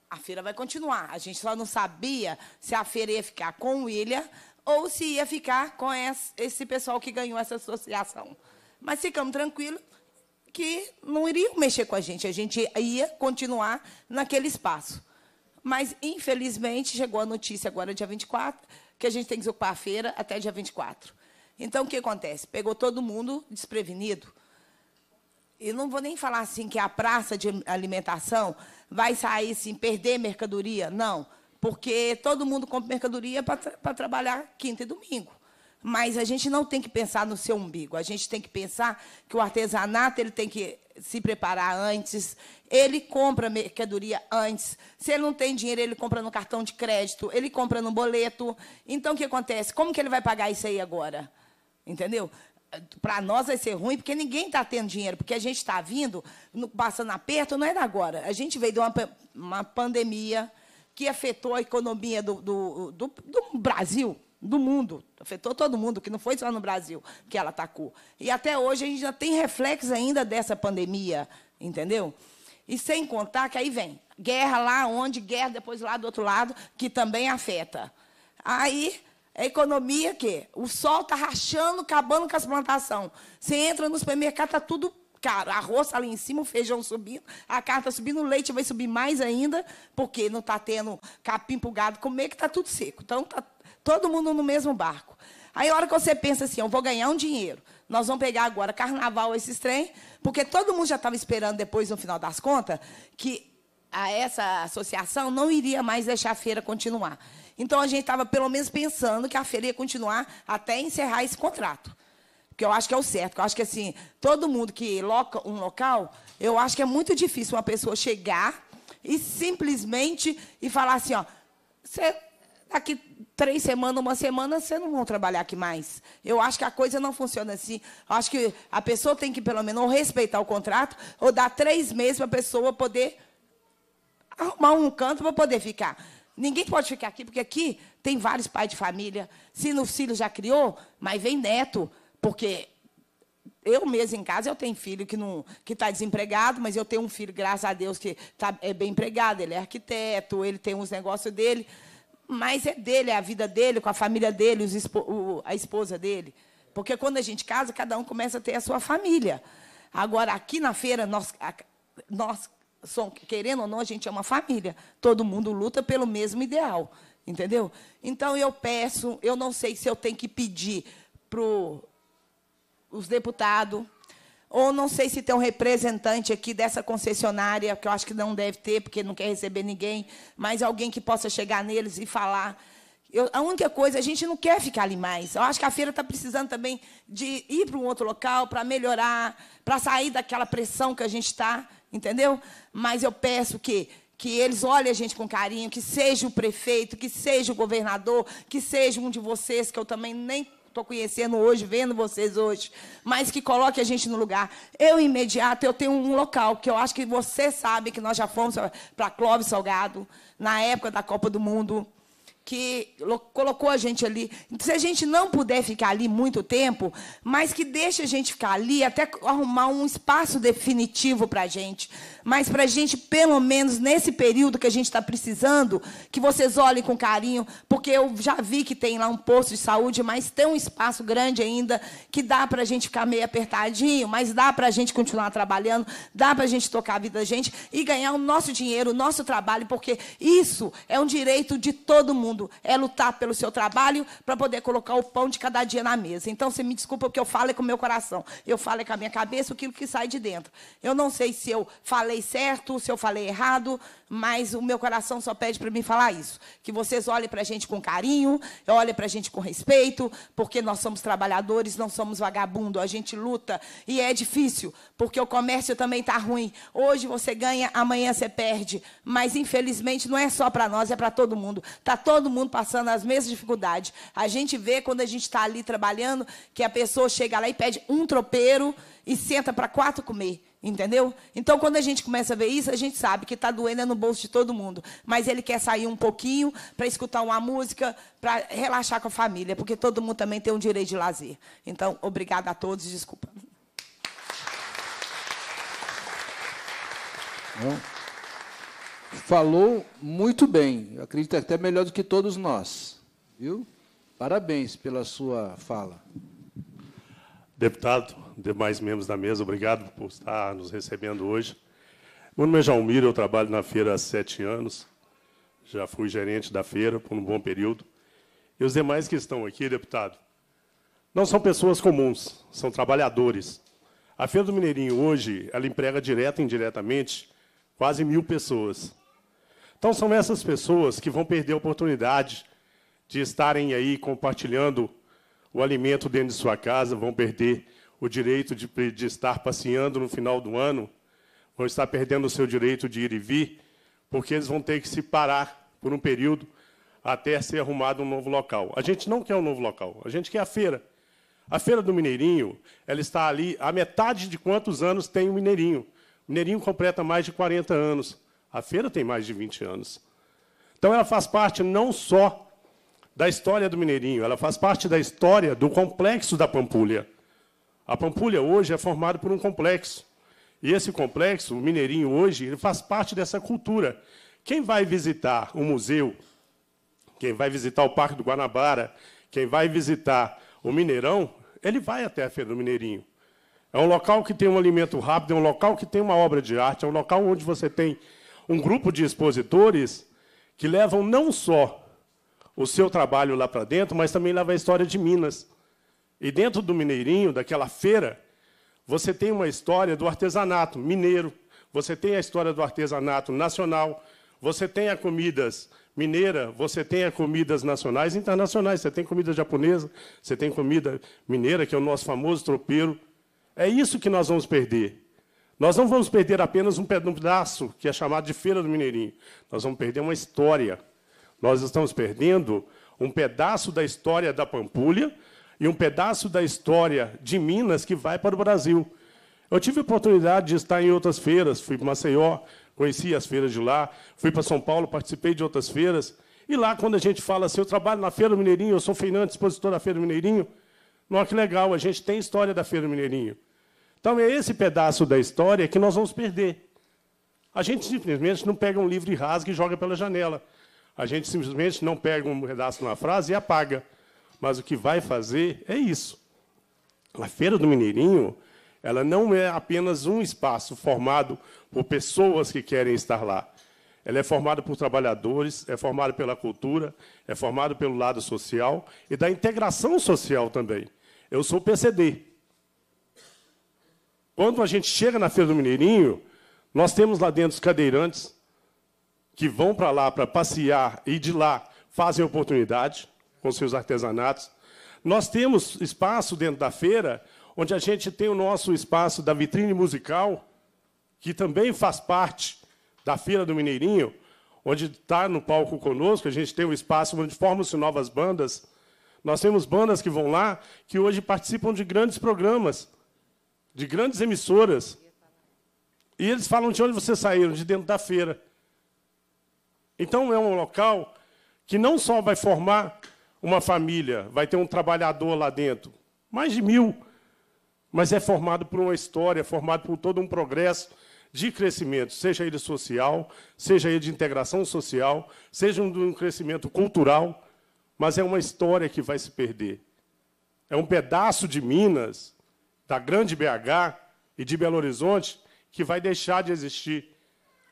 a feira vai continuar. A gente só não sabia se a feira ia ficar com o William ou se ia ficar com esse pessoal que ganhou essa associação. Mas ficamos tranquilos que não iriam mexer com a gente. A gente ia continuar naquele espaço. Mas, infelizmente, chegou a notícia agora, dia 24, que a gente tem que ocupar a feira até dia 24. Então, o que acontece? Pegou todo mundo desprevenido. E não vou nem falar assim que a praça de alimentação vai sair sem assim, perder mercadoria. Não, porque todo mundo compra mercadoria para trabalhar quinta e domingo. Mas a gente não tem que pensar no seu umbigo. A gente tem que pensar que o artesanato ele tem que se preparar antes, ele compra mercadoria antes. Se ele não tem dinheiro, ele compra no cartão de crédito, ele compra no boleto. Então, o que acontece? Como que ele vai pagar isso aí agora? Entendeu? para nós vai ser ruim, porque ninguém está tendo dinheiro, porque a gente está vindo, passando aperto, não é da agora. A gente veio de uma, uma pandemia que afetou a economia do, do, do, do Brasil do mundo. Afetou todo mundo, que não foi só no Brasil que ela atacou. E até hoje a gente já tem reflexo ainda dessa pandemia, entendeu? E sem contar que aí vem guerra lá onde, guerra depois lá do outro lado, que também afeta. Aí a economia que o sol está rachando, acabando com as plantações. Você entra no supermercado, está tudo caro. Arroz ali tá em cima, o feijão subindo, a carne está subindo, o leite vai subir mais ainda, porque não está tendo capim para o gado comer, que está tudo seco. Então, está Todo mundo no mesmo barco. Aí a hora que você pensa assim, eu vou ganhar um dinheiro, nós vamos pegar agora carnaval esses trem, porque todo mundo já estava esperando depois, no final das contas, que a essa associação não iria mais deixar a feira continuar. Então a gente estava pelo menos pensando que a feira ia continuar até encerrar esse contrato. Porque eu acho que é o certo. Eu acho que assim, todo mundo que loca um local, eu acho que é muito difícil uma pessoa chegar e simplesmente e falar assim, ó, você tá aqui três semanas, uma semana, você não vão trabalhar aqui mais. Eu acho que a coisa não funciona assim. Eu acho que a pessoa tem que, pelo menos, ou respeitar o contrato, ou dar três meses para a pessoa poder arrumar um canto para poder ficar. Ninguém pode ficar aqui, porque aqui tem vários pais de família. Se no filho já criou, mas vem neto, porque eu mesma em casa eu tenho filho que não que está desempregado, mas eu tenho um filho, graças a Deus, que tá, é bem empregado, ele é arquiteto, ele tem os negócios dele mas é dele, é a vida dele, com a família dele, a esposa dele. Porque quando a gente casa, cada um começa a ter a sua família. Agora, aqui na feira, nós, nós querendo ou não, a gente é uma família. Todo mundo luta pelo mesmo ideal. Entendeu? Então, eu peço, eu não sei se eu tenho que pedir para os deputados, ou não sei se tem um representante aqui dessa concessionária, que eu acho que não deve ter, porque não quer receber ninguém, mas alguém que possa chegar neles e falar. Eu, a única coisa, a gente não quer ficar ali mais. Eu acho que a feira está precisando também de ir para um outro local para melhorar, para sair daquela pressão que a gente está, entendeu? Mas eu peço que que eles olhem a gente com carinho, que seja o prefeito, que seja o governador, que seja um de vocês, que eu também nem estou conhecendo hoje, vendo vocês hoje, mas que coloque a gente no lugar. Eu, imediato, eu tenho um local que eu acho que você sabe que nós já fomos para Clóvis Salgado, na época da Copa do Mundo que colocou a gente ali. Se a gente não puder ficar ali muito tempo, mas que deixe a gente ficar ali até arrumar um espaço definitivo para a gente. Mas para a gente, pelo menos nesse período que a gente está precisando, que vocês olhem com carinho, porque eu já vi que tem lá um posto de saúde, mas tem um espaço grande ainda que dá para a gente ficar meio apertadinho, mas dá para a gente continuar trabalhando, dá para a gente tocar a vida da gente e ganhar o nosso dinheiro, o nosso trabalho, porque isso é um direito de todo mundo mundo, é lutar pelo seu trabalho para poder colocar o pão de cada dia na mesa. Então, você me desculpa, o que eu falo é com o meu coração, eu falo é com a minha cabeça, aquilo que sai de dentro. Eu não sei se eu falei certo, se eu falei errado, mas o meu coração só pede para mim falar isso. Que vocês olhem para a gente com carinho, olhem para a gente com respeito, porque nós somos trabalhadores, não somos vagabundo, a gente luta e é difícil, porque o comércio também está ruim. Hoje você ganha, amanhã você perde, mas infelizmente não é só para nós, é para todo mundo. Tá todo todo mundo passando as mesmas dificuldades. A gente vê quando a gente está ali trabalhando que a pessoa chega lá e pede um tropeiro e senta para quatro comer. Entendeu? Então, quando a gente começa a ver isso, a gente sabe que está doendo no bolso de todo mundo. Mas ele quer sair um pouquinho para escutar uma música, para relaxar com a família, porque todo mundo também tem um direito de lazer. Então, obrigada a todos, desculpa falou muito bem, acredito até melhor do que todos nós. Viu? Parabéns pela sua fala. Deputado, demais membros da mesa, obrigado por estar nos recebendo hoje. Meu nome é Jalmir, eu trabalho na feira há sete anos, já fui gerente da feira por um bom período. E os demais que estão aqui, deputado, não são pessoas comuns, são trabalhadores. A Feira do Mineirinho hoje, ela emprega direta e indiretamente quase mil pessoas. Então, são essas pessoas que vão perder a oportunidade de estarem aí compartilhando o alimento dentro de sua casa, vão perder o direito de, de estar passeando no final do ano, vão estar perdendo o seu direito de ir e vir, porque eles vão ter que se parar por um período até ser arrumado um novo local. A gente não quer um novo local, a gente quer a feira. A feira do Mineirinho, ela está ali a metade de quantos anos tem o Mineirinho. O Mineirinho completa mais de 40 anos. A feira tem mais de 20 anos. Então, ela faz parte não só da história do Mineirinho, ela faz parte da história do complexo da Pampulha. A Pampulha hoje é formada por um complexo. E esse complexo, o Mineirinho hoje, ele faz parte dessa cultura. Quem vai visitar o museu, quem vai visitar o Parque do Guanabara, quem vai visitar o Mineirão, ele vai até a Feira do Mineirinho. É um local que tem um alimento rápido, é um local que tem uma obra de arte, é um local onde você tem um grupo de expositores que levam não só o seu trabalho lá para dentro, mas também leva a história de Minas. E dentro do Mineirinho, daquela feira, você tem uma história do artesanato mineiro, você tem a história do artesanato nacional, você tem a comidas mineira, você tem a comidas nacionais e internacionais, você tem comida japonesa, você tem comida mineira, que é o nosso famoso tropeiro. É isso que nós vamos perder. Nós não vamos perder apenas um pedaço, que é chamado de Feira do Mineirinho. Nós vamos perder uma história. Nós estamos perdendo um pedaço da história da Pampulha e um pedaço da história de Minas que vai para o Brasil. Eu tive a oportunidade de estar em outras feiras, fui para Maceió, conheci as feiras de lá, fui para São Paulo, participei de outras feiras. E lá, quando a gente fala assim, eu trabalho na Feira do Mineirinho, eu sou Fernando, expositor da Feira do Mineirinho, é que legal, a gente tem história da Feira do Mineirinho. Então é esse pedaço da história que nós vamos perder. A gente simplesmente não pega um livro e rasga e joga pela janela. A gente simplesmente não pega um pedaço uma frase e apaga. Mas o que vai fazer é isso. A Feira do Mineirinho, ela não é apenas um espaço formado por pessoas que querem estar lá. Ela é formada por trabalhadores, é formada pela cultura, é formada pelo lado social e da integração social também. Eu sou PCD, quando a gente chega na Feira do Mineirinho, nós temos lá dentro os cadeirantes que vão para lá para passear e de lá fazem oportunidade com seus artesanatos. Nós temos espaço dentro da feira onde a gente tem o nosso espaço da vitrine musical, que também faz parte da Feira do Mineirinho, onde está no palco conosco, a gente tem um espaço onde formam-se novas bandas. Nós temos bandas que vão lá, que hoje participam de grandes programas de grandes emissoras. E eles falam de onde vocês saíram, de dentro da feira. Então é um local que não só vai formar uma família, vai ter um trabalhador lá dentro, mais de mil, mas é formado por uma história, é formado por todo um progresso de crescimento, seja ele social, seja ele de integração social, seja um crescimento cultural, mas é uma história que vai se perder. É um pedaço de Minas da grande BH e de Belo Horizonte que vai deixar de existir.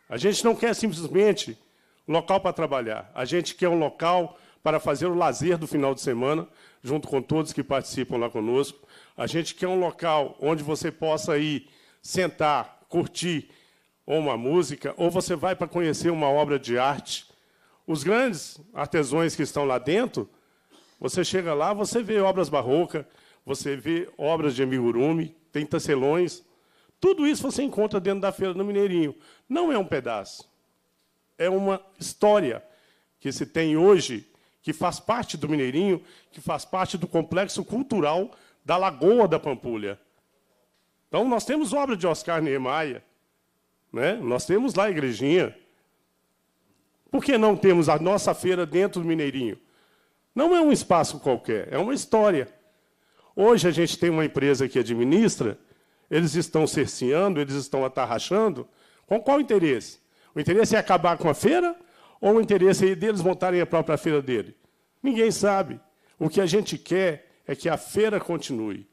A gente não quer simplesmente local para trabalhar, a gente quer um local para fazer o lazer do final de semana, junto com todos que participam lá conosco. A gente quer um local onde você possa ir sentar, curtir uma música, ou você vai para conhecer uma obra de arte. Os grandes artesões que estão lá dentro, você chega lá, você vê obras barrocas, você vê obras de amigurumi, tem tecelões. Tudo isso você encontra dentro da feira do Mineirinho. Não é um pedaço. É uma história que se tem hoje, que faz parte do Mineirinho, que faz parte do complexo cultural da Lagoa da Pampulha. Então, nós temos obra de Oscar Niemeyer, né? nós temos lá a igrejinha. Por que não temos a nossa feira dentro do Mineirinho? Não é um espaço qualquer, é uma história. Hoje a gente tem uma empresa que administra, eles estão cerceando, eles estão atarrachando. Com qual interesse? O interesse é acabar com a feira ou o interesse é deles montarem a própria feira dele? Ninguém sabe. O que a gente quer é que a feira continue.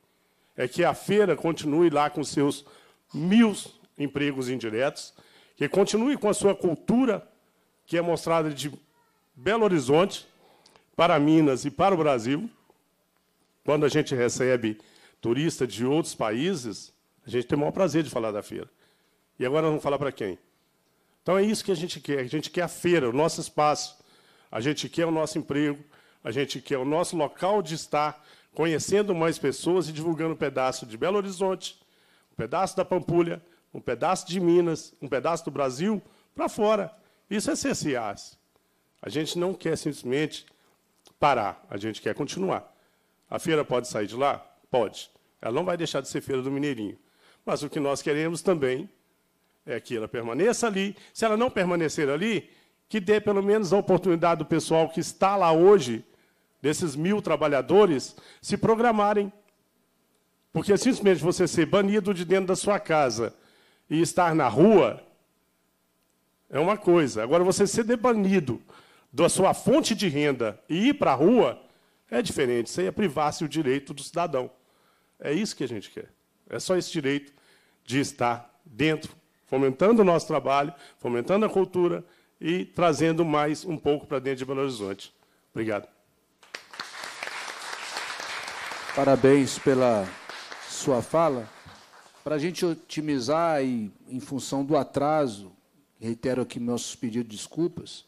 É que a feira continue lá com seus mil empregos indiretos, que continue com a sua cultura, que é mostrada de Belo Horizonte, para Minas e para o Brasil, quando a gente recebe turista de outros países, a gente tem o maior prazer de falar da feira. E agora vamos falar para quem? Então é isso que a gente quer. A gente quer a feira, o nosso espaço. A gente quer o nosso emprego. A gente quer o nosso local de estar, conhecendo mais pessoas e divulgando um pedaço de Belo Horizonte, um pedaço da Pampulha, um pedaço de Minas, um pedaço do Brasil para fora. Isso é ser A gente não quer simplesmente parar, a gente quer continuar. A feira pode sair de lá? Pode. Ela não vai deixar de ser feira do Mineirinho. Mas o que nós queremos também é que ela permaneça ali. Se ela não permanecer ali, que dê pelo menos a oportunidade do pessoal que está lá hoje, desses mil trabalhadores, se programarem. Porque simplesmente você ser banido de dentro da sua casa e estar na rua é uma coisa. Agora, você ser debanido da sua fonte de renda e ir para a rua é diferente, isso aí é privar-se o direito do cidadão. É isso que a gente quer. É só esse direito de estar dentro, fomentando o nosso trabalho, fomentando a cultura e trazendo mais um pouco para dentro de Belo Horizonte. Obrigado. Parabéns pela sua fala. Para a gente otimizar e em função do atraso, reitero aqui nossos pedidos de desculpas,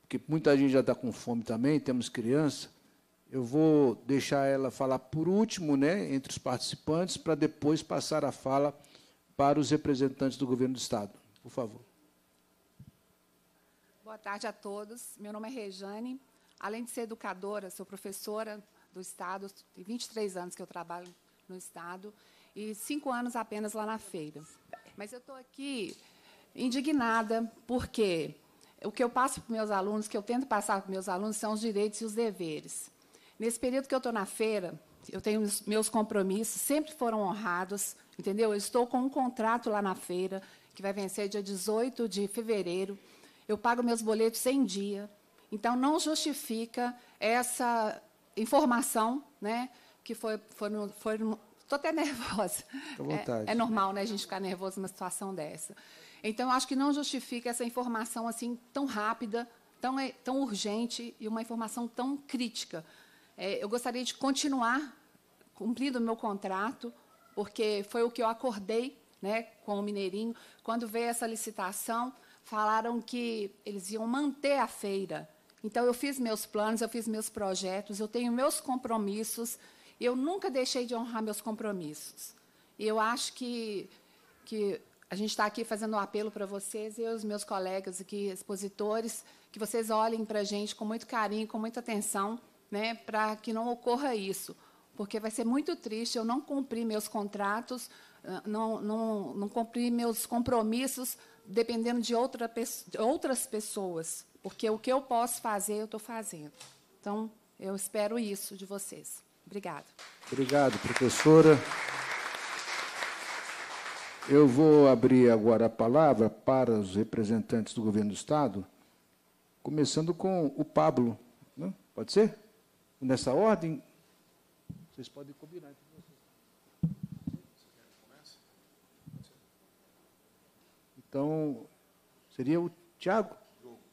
porque muita gente já está com fome também, temos criança. Eu vou deixar ela falar por último, né, entre os participantes, para depois passar a fala para os representantes do governo do Estado. Por favor. Boa tarde a todos. Meu nome é Rejane. Além de ser educadora, sou professora do Estado. Tem 23 anos que eu trabalho no Estado e cinco anos apenas lá na feira. Mas eu estou aqui indignada porque o que eu passo para meus alunos, o que eu tento passar para meus alunos, são os direitos e os deveres. Nesse período que eu estou na feira, eu tenho meus compromissos, sempre foram honrados, entendeu? Eu estou com um contrato lá na feira, que vai vencer dia 18 de fevereiro. Eu pago meus boletos em dia. Então, não justifica essa informação, né? Que foi. foi, foi Estou até nervosa. É, é normal, né, a gente ficar nervoso numa situação dessa. Então, acho que não justifica essa informação assim tão rápida, tão, eh, tão urgente e uma informação tão crítica. É, eu gostaria de continuar cumprindo o meu contrato, porque foi o que eu acordei né, com o Mineirinho. Quando veio essa licitação, falaram que eles iam manter a feira. Então, eu fiz meus planos, eu fiz meus projetos, eu tenho meus compromissos. Eu nunca deixei de honrar meus compromissos. E Eu acho que, que a gente está aqui fazendo um apelo para vocês e os meus colegas aqui, expositores, que vocês olhem para a gente com muito carinho, com muita atenção né, para que não ocorra isso, porque vai ser muito triste eu não cumprir meus contratos, ah, não, não, não cumprir meus compromissos dependendo de, outra, de outras pessoas, porque o que eu posso fazer, eu estou fazendo. Então, eu espero isso de vocês. Obrigada. Obrigado, professora. Eu vou abrir agora a palavra para os representantes do governo do Estado, começando com o Pablo. Né? Pode ser? nessa ordem, vocês podem combinar entre vocês. Então, seria o Tiago?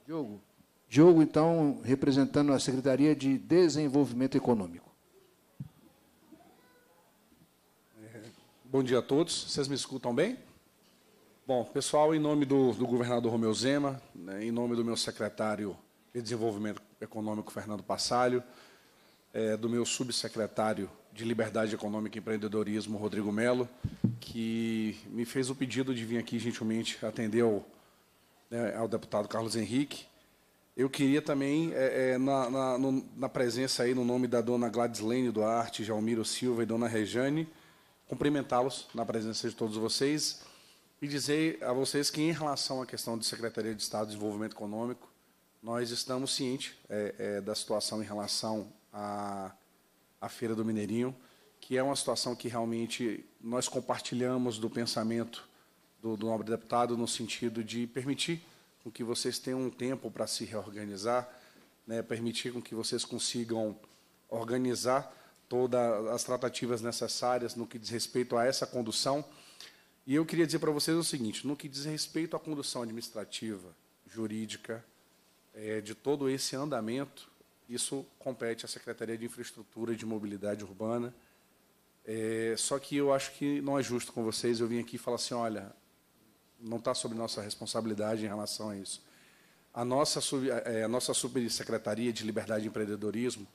Diogo. Diogo, então, representando a Secretaria de Desenvolvimento Econômico. É, bom dia a todos. Vocês me escutam bem? Bom, pessoal, em nome do, do governador Romeu Zema, né, em nome do meu secretário de Desenvolvimento Econômico, Fernando Passalho, é, do meu subsecretário de Liberdade Econômica e Empreendedorismo, Rodrigo Melo, que me fez o pedido de vir aqui gentilmente atender ao, né, ao deputado Carlos Henrique. Eu queria também, é, é, na, na, no, na, presença aí, no nome da dona Gladislene Duarte, Jalmiro Silva e dona Rejane, cumprimentá-los na presença de todos vocês e dizer a vocês que, em relação à questão de Secretaria de Estado de Desenvolvimento Econômico, nós estamos cientes é, é da situação em relação a, a Feira do Mineirinho, que é uma situação que realmente nós compartilhamos do pensamento do, do nobre deputado, no sentido de permitir com que vocês tenham um tempo para se reorganizar, né, permitir com que vocês consigam organizar todas as tratativas necessárias no que diz respeito a essa condução. E eu queria dizer para vocês o seguinte: no que diz respeito à condução administrativa, jurídica, é, de todo esse andamento, isso compete à Secretaria de Infraestrutura e de Mobilidade Urbana. É, só que eu acho que não é justo com vocês eu vim aqui e falar assim, olha, não está sobre nossa responsabilidade em relação a isso. A nossa, é, a nossa subsecretaria de Liberdade e Empreendedorismo,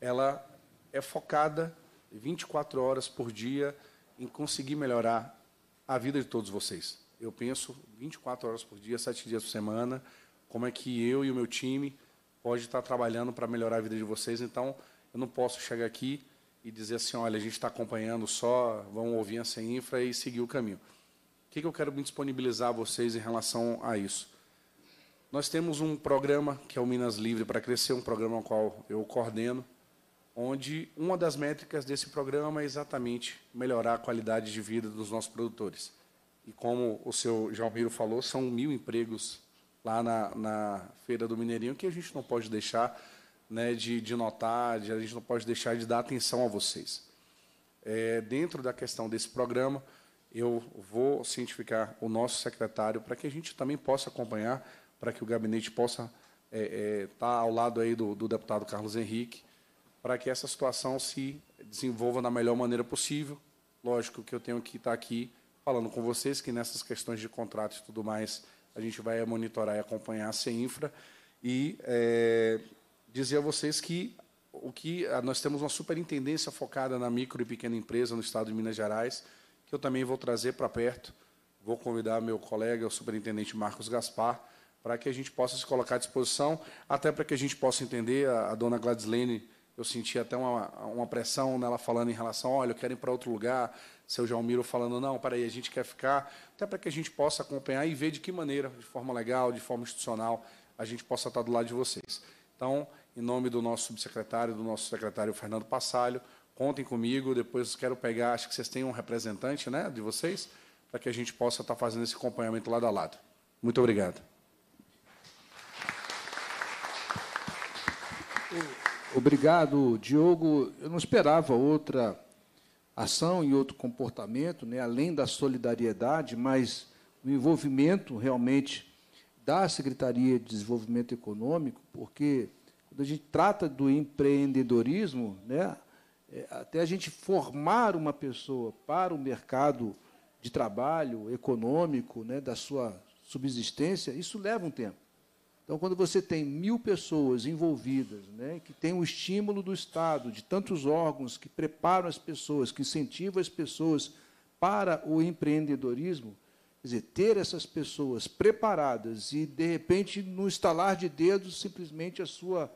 ela é focada 24 horas por dia em conseguir melhorar a vida de todos vocês. Eu penso 24 horas por dia, 7 dias por semana, como é que eu e o meu time pode estar trabalhando para melhorar a vida de vocês. Então, eu não posso chegar aqui e dizer assim, olha, a gente está acompanhando só, vão ouvir a sem infra e seguir o caminho. O que, que eu quero me disponibilizar a vocês em relação a isso? Nós temos um programa que é o Minas Livre para Crescer, um programa ao qual eu coordeno, onde uma das métricas desse programa é exatamente melhorar a qualidade de vida dos nossos produtores. E como o seu Jalmiro falou, são mil empregos lá na, na Feira do Mineirinho, que a gente não pode deixar né, de, de notar, de, a gente não pode deixar de dar atenção a vocês. É, dentro da questão desse programa, eu vou cientificar o nosso secretário para que a gente também possa acompanhar, para que o gabinete possa estar é, é, tá ao lado aí do, do deputado Carlos Henrique, para que essa situação se desenvolva da melhor maneira possível. Lógico que eu tenho que estar aqui falando com vocês que nessas questões de contrato e tudo mais, a gente vai monitorar e acompanhar a CEINFRA e é, dizer a vocês que o que ah, nós temos uma superintendência focada na micro e pequena empresa no estado de Minas Gerais, que eu também vou trazer para perto. Vou convidar meu colega, o superintendente Marcos Gaspar, para que a gente possa se colocar à disposição, até para que a gente possa entender, a, a dona Gladislene, eu senti até uma, uma pressão nela falando em relação, olha, eu quero ir para outro lugar. Seu Jalmiro falando, não, peraí, a gente quer ficar. Até para que a gente possa acompanhar e ver de que maneira, de forma legal, de forma institucional, a gente possa estar do lado de vocês. Então, em nome do nosso subsecretário, do nosso secretário Fernando Passalho, contem comigo. Depois quero pegar, acho que vocês têm um representante né, de vocês, para que a gente possa estar fazendo esse acompanhamento lado a lado. Muito obrigado. Obrigado, Diogo. Eu não esperava outra ação e outro comportamento, né, além da solidariedade, mas o envolvimento realmente da Secretaria de Desenvolvimento Econômico, porque quando a gente trata do empreendedorismo, né, é, até a gente formar uma pessoa para o mercado de trabalho econômico, né, da sua subsistência, isso leva um tempo. Então, quando você tem mil pessoas envolvidas, né, que tem o estímulo do Estado, de tantos órgãos que preparam as pessoas, que incentivam as pessoas para o empreendedorismo, quer dizer, ter essas pessoas preparadas e, de repente, no estalar de dedos, simplesmente a sua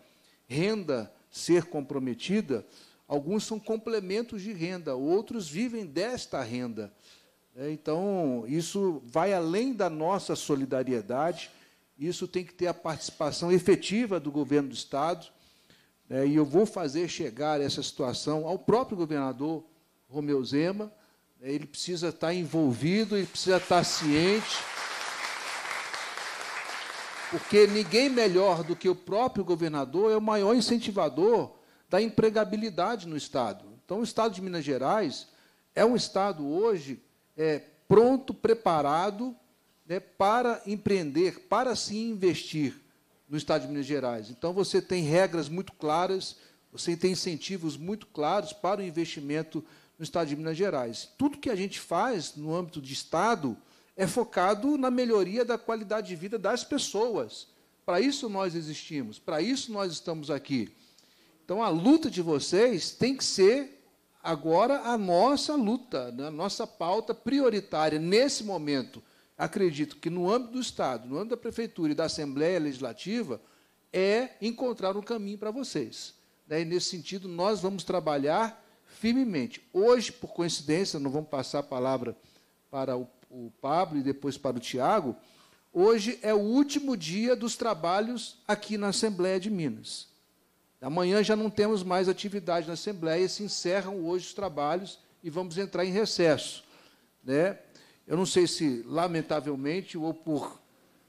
renda ser comprometida, alguns são complementos de renda, outros vivem desta renda. É, então, isso vai além da nossa solidariedade isso tem que ter a participação efetiva do governo do Estado, né, e eu vou fazer chegar essa situação ao próprio governador Romeu Zema. Né, ele precisa estar envolvido, ele precisa estar ciente, porque ninguém melhor do que o próprio governador é o maior incentivador da empregabilidade no Estado. Então, o Estado de Minas Gerais é um Estado hoje é, pronto, preparado né, para empreender, para se investir no Estado de Minas Gerais. Então, você tem regras muito claras, você tem incentivos muito claros para o investimento no Estado de Minas Gerais. Tudo que a gente faz no âmbito de Estado é focado na melhoria da qualidade de vida das pessoas. Para isso nós existimos, para isso nós estamos aqui. Então, a luta de vocês tem que ser agora a nossa luta, né, a nossa pauta prioritária nesse momento acredito que no âmbito do Estado, no âmbito da Prefeitura e da Assembleia Legislativa, é encontrar um caminho para vocês. Né? E, nesse sentido, nós vamos trabalhar firmemente. Hoje, por coincidência, não vamos passar a palavra para o, Pablo e depois para o Tiago, hoje é o último dia dos trabalhos aqui na Assembleia de Minas. Amanhã já não temos mais atividade na Assembleia, se encerram hoje os trabalhos e vamos entrar em recesso. Né? Eu não sei se, lamentavelmente, ou por,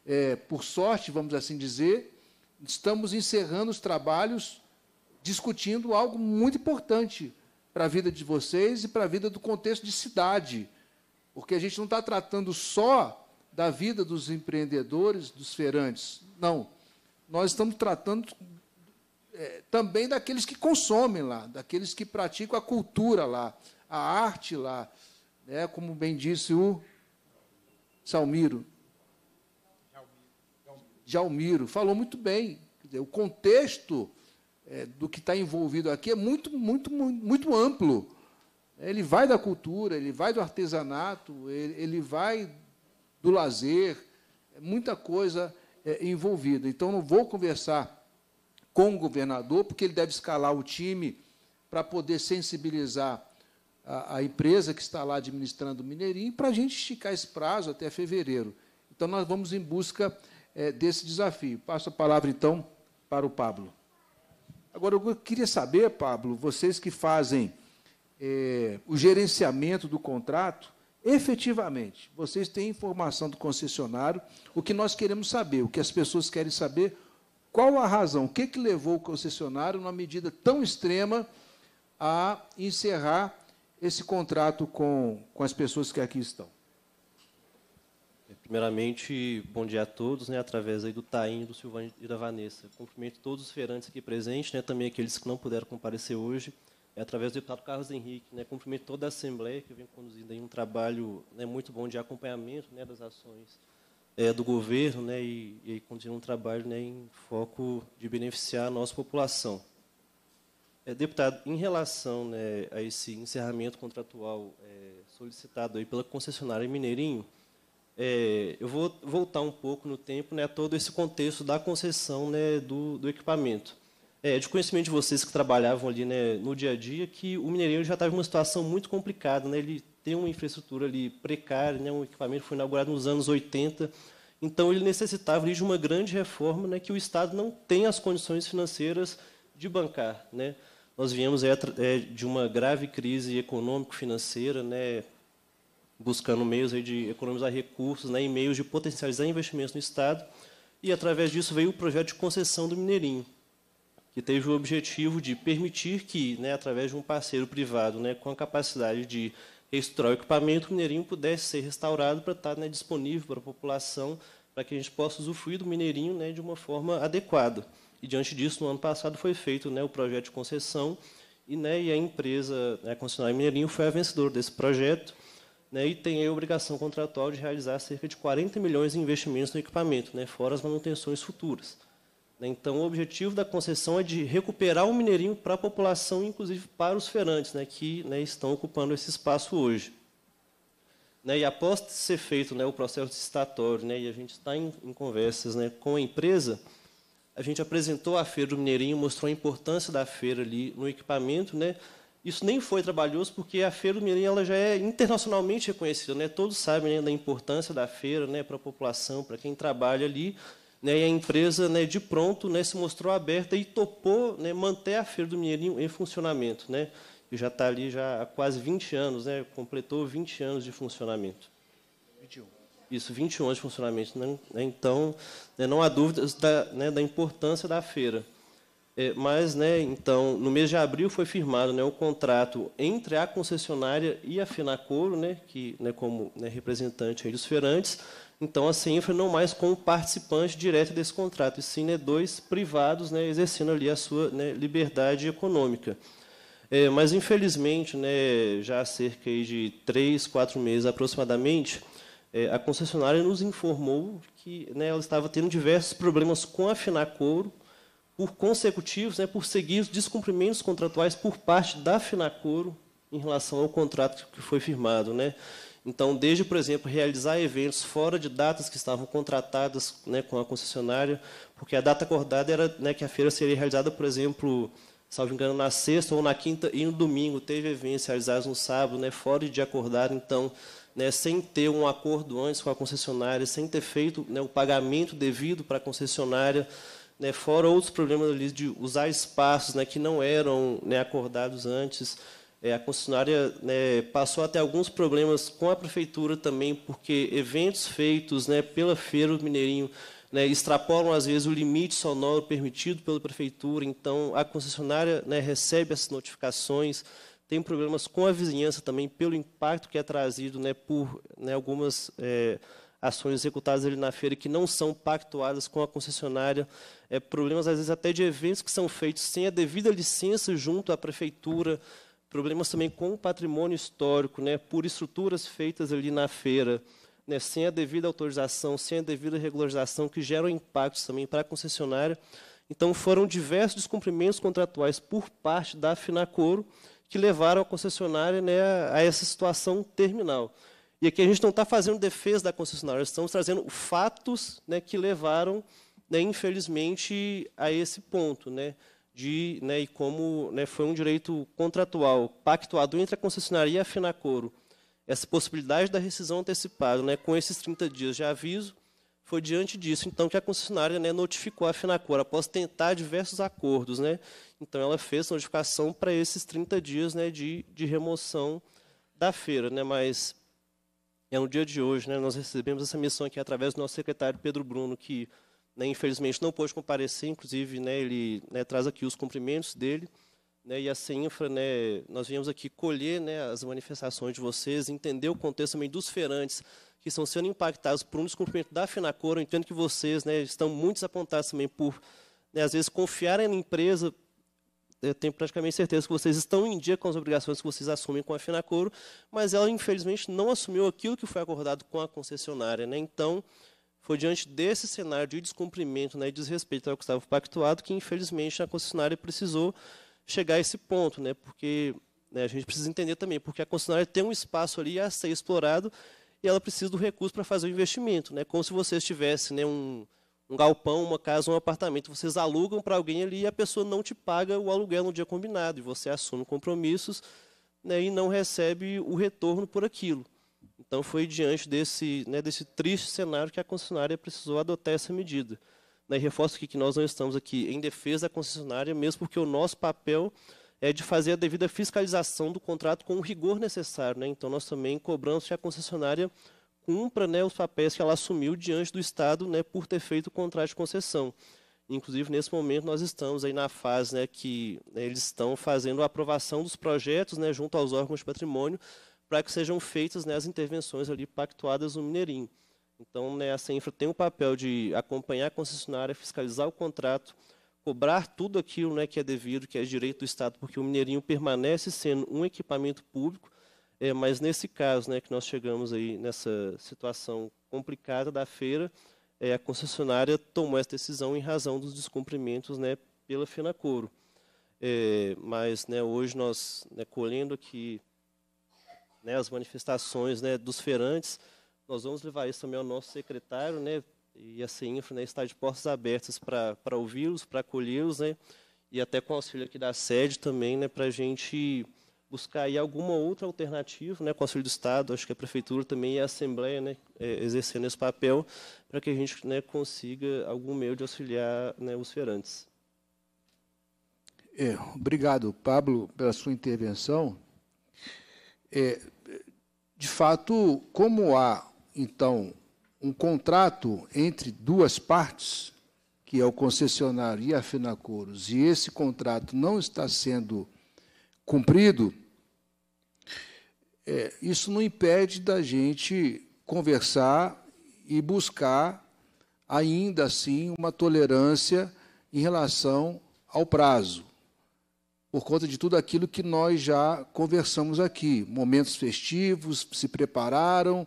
é, por sorte, vamos assim dizer, estamos encerrando os trabalhos discutindo algo muito importante para a vida de vocês e para a vida do contexto de cidade. Porque a gente não está tratando só da vida dos empreendedores, dos feirantes. Não. Nós estamos tratando é, também daqueles que consomem lá, daqueles que praticam a cultura lá, a arte lá, né, como bem disse o Salmiro. Jalmiro, falou muito bem. Dizer, o contexto é, do que está envolvido aqui é muito, muito, muito, muito amplo. Ele vai da cultura, ele vai do artesanato, ele, ele vai do lazer, é muita coisa é, envolvida. Então, não vou conversar com o governador, porque ele deve escalar o time para poder sensibilizar a, a empresa que está lá administrando o Mineirinho, para a gente esticar esse prazo até fevereiro. Então, nós vamos em busca é, desse desafio. Passo a palavra, então, para o Pablo. Agora, eu queria saber, Pablo, vocês que fazem é, o gerenciamento do contrato, efetivamente, vocês têm informação do concessionário, o que nós queremos saber, o que as pessoas querem saber, qual a razão, o que, que levou o concessionário, numa medida tão extrema, a encerrar esse contrato com, com as pessoas que aqui estão? Primeiramente, bom dia a todos, né, através aí do Tainho, do Silvano e da Vanessa. Cumprimento todos os feirantes aqui presentes, né, também aqueles que não puderam comparecer hoje, é através do deputado Carlos Henrique. Né, cumprimento toda a Assembleia, que vem conduzindo aí um trabalho né, muito bom de acompanhamento né, das ações é, do governo né, e, e conduzindo um trabalho né, em foco de beneficiar a nossa população. É, deputado, em relação né, a esse encerramento contratual é, solicitado aí pela concessionária Mineirinho, é, eu vou voltar um pouco no tempo, né, todo esse contexto da concessão né, do, do, equipamento. É, de conhecimento de vocês que trabalhavam ali né, no dia a dia, que o Mineirinho já estava em uma situação muito complicada. Né, ele tem uma infraestrutura ali precária, né, um equipamento foi inaugurado nos anos 80, então ele necessitava ali, de uma grande reforma né, que o Estado não tem as condições financeiras de bancar. Né. Nós viemos é, de uma grave crise econômico-financeira, né, buscando meios de economizar recursos, né, e meios de potencializar investimentos no Estado. E, através disso, veio o projeto de concessão do Mineirinho, que teve o objetivo de permitir que, né, através de um parceiro privado né, com a capacidade de reestruturar o equipamento, o Mineirinho pudesse ser restaurado para estar né, disponível para a população, para que a gente possa usufruir do Mineirinho né, de uma forma adequada. E, diante disso, no ano passado foi feito né, o projeto de concessão e, né, e a empresa, né, a concessionária Mineirinho, foi a vencedora desse projeto né, e tem a obrigação contratual de realizar cerca de 40 milhões de investimentos no equipamento, né, fora as manutenções futuras. Né, então, o objetivo da concessão é de recuperar o Mineirinho para a população, inclusive para os feirantes, né, que né, estão ocupando esse espaço hoje. Né, e após ser feito né, o processo licitatório, né, e a gente está em, em conversas com a empresa, a gente apresentou a feira do Mineirinho, mostrou a importância da feira ali no equipamento, né? Isso nem foi trabalhoso porque a feira do Mineirinho ela já é internacionalmente reconhecida, né? Todos sabem né, da importância da feira, né, para a população, para quem trabalha ali, né? E a empresa, né, de pronto, né, se mostrou aberta e topou, né, manter a feira do Mineirinho em funcionamento, né? E já está ali já há quase 20 anos, né? Completou 20 anos de funcionamento isso 21 anos de funcionamento. Né? né? Então, né, não há dúvidas da, né, da importância da feira. É, mas, né, então, no mês de abril foi firmado né, o contrato entre a concessionária e a Finacoro, que, como representante dos feirantes. Então, a CINFRA não mais como participante direto desse contrato, e sim dois privados exercendo ali a sua liberdade econômica. É, mas, infelizmente, já há cerca de três, quatro meses aproximadamente, é, a concessionária nos informou que né, ela estava tendo diversos problemas com a Finacouro, por consecutivos, né, por seguir os descumprimentos contratuais por parte da Finacouro em relação ao contrato que foi firmado. Né? Então, desde, por exemplo, realizar eventos fora de datas que estavam contratadas né, com a concessionária, porque a data acordada era né, que a feira seria realizada, por exemplo, salvo engano, na sexta ou na quinta e no domingo. Teve eventos realizados no sábado, né, fora de acordar. Então, né, sem ter um acordo antes com a concessionária, sem ter feito né, o pagamento devido para a concessionária, né, fora outros problemas ali de usar espaços né, que não eram né, acordados antes. É, a concessionária né, passou até alguns problemas com a prefeitura também, porque eventos feitos pela Feira do Mineirinho né, extrapolam, às vezes, o limite sonoro permitido pela prefeitura, então a concessionária né, recebe essas notificações, tem problemas com a vizinhança também, pelo impacto que é trazido né, por né, algumas é, ações executadas ali na feira que não são pactuadas com a concessionária. É, problemas, às vezes, até de eventos que são feitos sem a devida licença junto à prefeitura. Problemas também com o patrimônio histórico, né, por estruturas feitas ali na feira. Né, sem a devida autorização, sem a devida regularização, que geram impactos também para a concessionária. Então, foram diversos descumprimentos contratuais por parte da Finacoro, que levaram a concessionária né, a essa situação terminal. E aqui a gente não está fazendo defesa da concessionária, estamos trazendo fatos né, que levaram, né, infelizmente, a esse ponto, né, de né, e como né, foi um direito contratual pactuado entre a concessionária e a Finacoro, essa possibilidade da rescisão antecipada, né, com esses 30 dias de aviso, foi diante disso, então, que a concessionária né, notificou a Finacor, após tentar diversos acordos. Né? Então, ela fez a notificação para esses 30 dias né, de, de remoção da feira. Né? Mas é no dia de hoje, né, nós recebemos essa missão aqui através do nosso secretário Pedro Bruno, que né, infelizmente não pôde comparecer, inclusive né, ele né, traz aqui os cumprimentos dele. Né, e a CEINFRA, né, nós viemos aqui colher né, as manifestações de vocês, entender o contexto também dos feirantes, que estão sendo impactados por um descumprimento da Finacor, eu entendo que vocês né, estão muito desapontados também por, né, às vezes, confiarem na empresa. Eu tenho praticamente certeza que vocês estão em dia com as obrigações que vocês assumem com a Finacoro, mas ela, infelizmente, não assumiu aquilo que foi acordado com a concessionária. Né? Então, foi diante desse cenário de descumprimento né, e desrespeito ao que estava pactuado que, infelizmente, a concessionária precisou chegar a esse ponto, né, porque né, a gente precisa entender também, porque a concessionária tem um espaço ali a ser explorado e ela precisa do recurso para fazer o investimento. Né? Como se vocês tivessem né, um, um galpão, uma casa, um apartamento. Vocês alugam para alguém ali e a pessoa não te paga o aluguel no dia combinado. E você assume compromissos né, e não recebe o retorno por aquilo. Então, foi diante desse, né, desse triste cenário que a concessionária precisou adotar essa medida. Né, e reforço aqui que nós não estamos aqui em defesa da concessionária, mesmo porque o nosso papel é de fazer a devida fiscalização do contrato com o rigor necessário. Né? Então, nós também cobramos que a concessionária cumpra né, os papéis que ela assumiu diante do Estado né, por ter feito o contrato de concessão. Inclusive, nesse momento, nós estamos aí na fase né, que né, eles estão fazendo a aprovação dos projetos né, junto aos órgãos de patrimônio para que sejam feitas né, as intervenções ali pactuadas no Mineirinho. Então, né, a CENFRA tem o papel de acompanhar a concessionária, fiscalizar o contrato, cobrar tudo aquilo né, que é devido, que é direito do Estado, porque o Mineirinho permanece sendo um equipamento público, é, mas nesse caso né, que nós chegamos aí nessa situação complicada da feira, é, a concessionária tomou essa decisão em razão dos descumprimentos né, pela FENACORO. É, mas né, hoje nós, né, colhendo aqui né, as manifestações né, dos feirantes, nós vamos levar isso também ao nosso secretário, né, e a CINFRA né, está de portas abertas para ouvi-los, para acolhê-los, né, e até com o auxílio aqui da sede também, né, para a gente buscar aí alguma outra alternativa, né, com o auxílio do Estado, acho que a Prefeitura também e a Assembleia né, é, exercendo esse papel, para que a gente né, consiga algum meio de auxiliar né, os feirantes. É, obrigado, Pablo, pela sua intervenção. É, de fato, como há, então, um contrato entre duas partes, que é o concessionário e a Finacouros, e esse contrato não está sendo cumprido, é, isso não impede da gente conversar e buscar, ainda assim, uma tolerância em relação ao prazo, por conta de tudo aquilo que nós já conversamos aqui. Momentos festivos, se prepararam,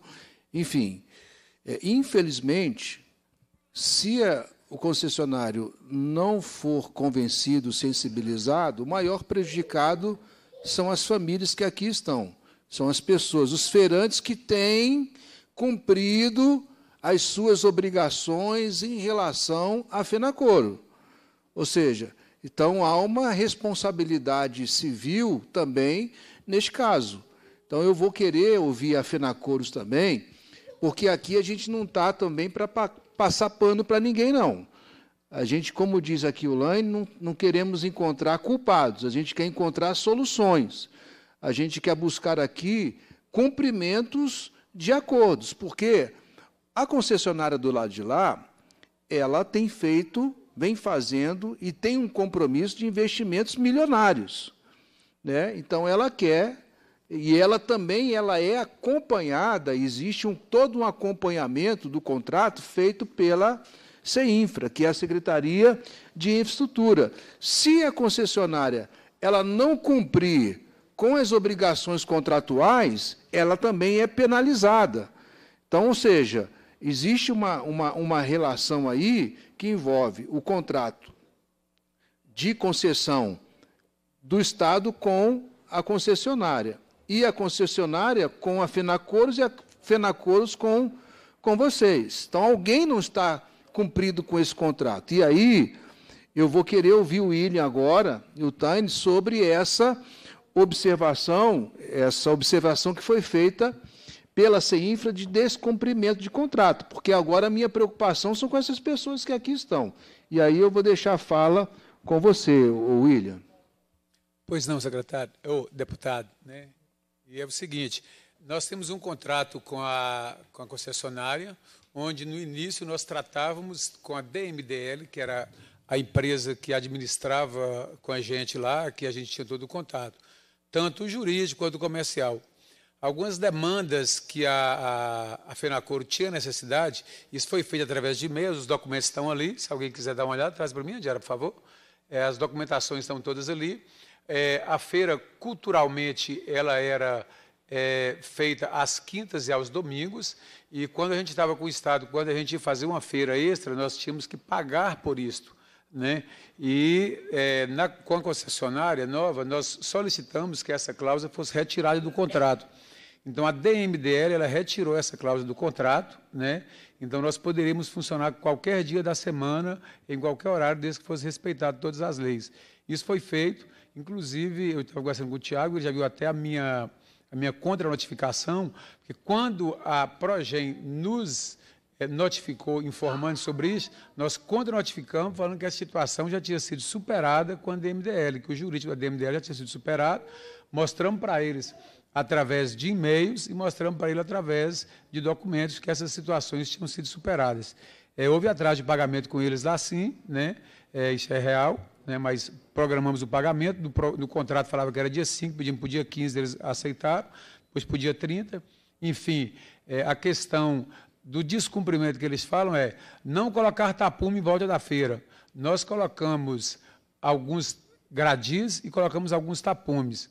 enfim. É, infelizmente, se a, o concessionário não for convencido, sensibilizado, o maior prejudicado são as famílias que aqui estão, são as pessoas, os feirantes que têm cumprido as suas obrigações em relação à FENACORO. Ou seja, então há uma responsabilidade civil também neste caso. Então eu vou querer ouvir a FENACOROS também porque aqui a gente não está também para pa passar pano para ninguém, não. A gente, como diz aqui o Laine, não, não queremos encontrar culpados, a gente quer encontrar soluções. A gente quer buscar aqui cumprimentos de acordos, porque a concessionária do lado de lá, ela tem feito, vem fazendo e tem um compromisso de investimentos milionários. Né? Então, ela quer e ela também ela é acompanhada, existe um, todo um acompanhamento do contrato feito pela CEINFRA, que é a Secretaria de Infraestrutura. Se a concessionária ela não cumprir com as obrigações contratuais, ela também é penalizada. Então, ou seja, existe uma, uma, uma relação aí que envolve o contrato de concessão do Estado com a concessionária e a concessionária com a Fenacoros e a Fenacoros com, com vocês. Então, alguém não está cumprido com esse contrato. E aí, eu vou querer ouvir o William agora e o Tiny sobre essa observação, essa observação que foi feita pela CEINFRA de descumprimento de contrato, porque agora a minha preocupação são com essas pessoas que aqui estão. E aí eu vou deixar a fala com você, William. Pois não, secretário, ou deputado, né? E é o seguinte, nós temos um contrato com a, com a concessionária, onde no início nós tratávamos com a DMDL, que era a empresa que administrava com a gente lá, que a gente tinha todo o contato, tanto o jurídico quanto o comercial. Algumas demandas que a, a, a Fenacor tinha necessidade, isso foi feito através de e-mails, os documentos estão ali, se alguém quiser dar uma olhada, traz para mim, Diara, por favor. É, as documentações estão todas ali. É, a feira, culturalmente, ela era é, feita às quintas e aos domingos, e quando a gente estava com o Estado, quando a gente ia fazer uma feira extra, nós tínhamos que pagar por isto. Né? E é, na, com a concessionária nova, nós solicitamos que essa cláusula fosse retirada do contrato. Então a DMDL ela retirou essa cláusula do contrato, né? Então nós poderíamos funcionar qualquer dia da semana, em qualquer horário, desde que fosse respeitado todas as leis. Isso foi feito. Inclusive, eu estava conversando com o Tiago, ele já viu até a minha, a minha contra-notificação, porque quando a Progen nos eh, notificou informando sobre isso, nós contra-notificamos falando que a situação já tinha sido superada com a DMDL, que o jurídico da DMDL já tinha sido superado, mostramos para eles através de e-mails e mostramos para eles através de documentos que essas situações tinham sido superadas. É, houve atraso de pagamento com eles lá sim, né? é, isso é real, né, mas programamos o pagamento, no, contrato falava que era dia 5, pedimos para o dia 15, eles aceitaram, depois para o dia 30. Enfim, é, a questão do descumprimento que eles falam é não colocar tapume em volta da feira. Nós colocamos alguns gradis e colocamos alguns tapumes.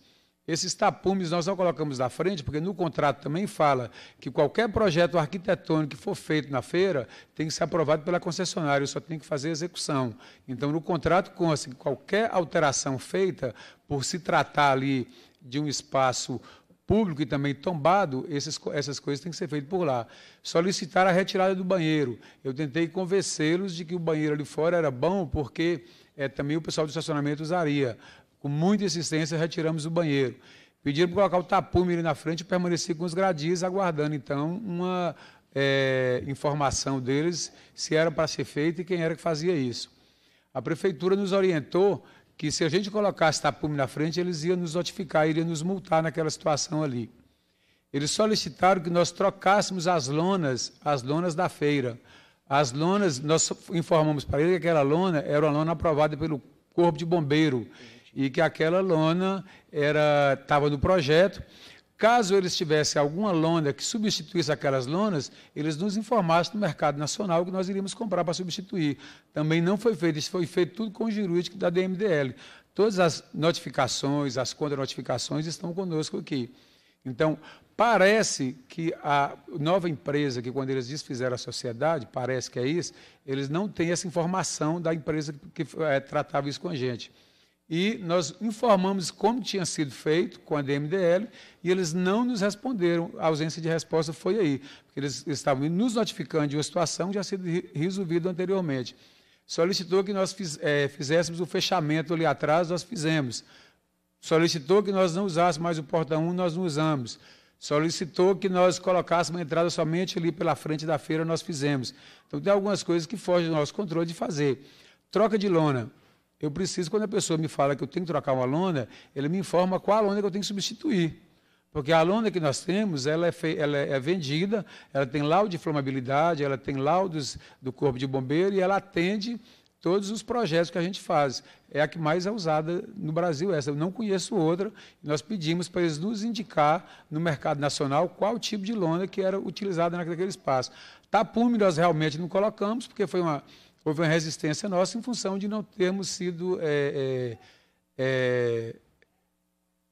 Esses tapumes nós não colocamos na frente, porque no contrato também fala que qualquer projeto arquitetônico que for feito na feira tem que ser aprovado pela concessionária, só tem que fazer a execução. Então, no contrato consta que qualquer alteração feita, por se tratar ali de um espaço público e também tombado, esses, essas coisas têm que ser feitas por lá. Solicitar a retirada do banheiro. Eu tentei convencê-los de que o banheiro ali fora era bom, porque é, também o pessoal do estacionamento usaria com muita insistência, retiramos o banheiro. Pediram para colocar o tapume ali na frente, e permaneci com os gradis, aguardando então uma é, informação deles se era para ser feito e quem era que fazia isso. A prefeitura nos orientou que se a gente colocasse tapume na frente, eles iam nos notificar, iriam nos multar naquela situação ali. Eles solicitaram que nós trocássemos as lonas, as lonas da feira. As lonas, nós informamos para eles que aquela lona era uma lona aprovada pelo Corpo de Bombeiro e que aquela lona era estava no projeto. Caso eles tivessem alguma lona que substituísse aquelas lonas, eles nos informassem no mercado nacional que nós iríamos comprar para substituir. Também não foi feito, isso foi feito tudo com o jurídico da DMDL. Todas as notificações, as contra-notificações estão conosco aqui. Então, parece que a nova empresa, que quando eles desfizeram a sociedade, parece que é isso, eles não têm essa informação da empresa que, que é, tratava isso com a gente e nós informamos como tinha sido feito com a DMDL e eles não nos responderam. A ausência de resposta foi aí, porque eles estavam nos notificando de uma situação que já sido resolvida anteriormente. Solicitou que nós fiz, é, fizéssemos o fechamento ali atrás, nós fizemos. Solicitou que nós não usássemos mais o porta 1, nós não usamos. Solicitou que nós colocássemos a entrada somente ali pela frente da feira, nós fizemos. Então, tem algumas coisas que fogem do nosso controle de fazer. Troca de lona. Eu preciso, quando a pessoa me fala que eu tenho que trocar uma lona, ele me informa qual lona que eu tenho que substituir. Porque a lona que nós temos, ela é, ela é, é vendida, ela tem laudo de inflamabilidade, ela tem laudos do corpo de bombeiro e ela atende todos os projetos que a gente faz. É a que mais é usada no Brasil, essa. Eu não conheço outra. Nós pedimos para eles nos indicar no mercado nacional qual tipo de lona que era utilizada naquele espaço. Tapume nós realmente não colocamos, porque foi uma, houve uma resistência nossa em função de não termos sido é, é, é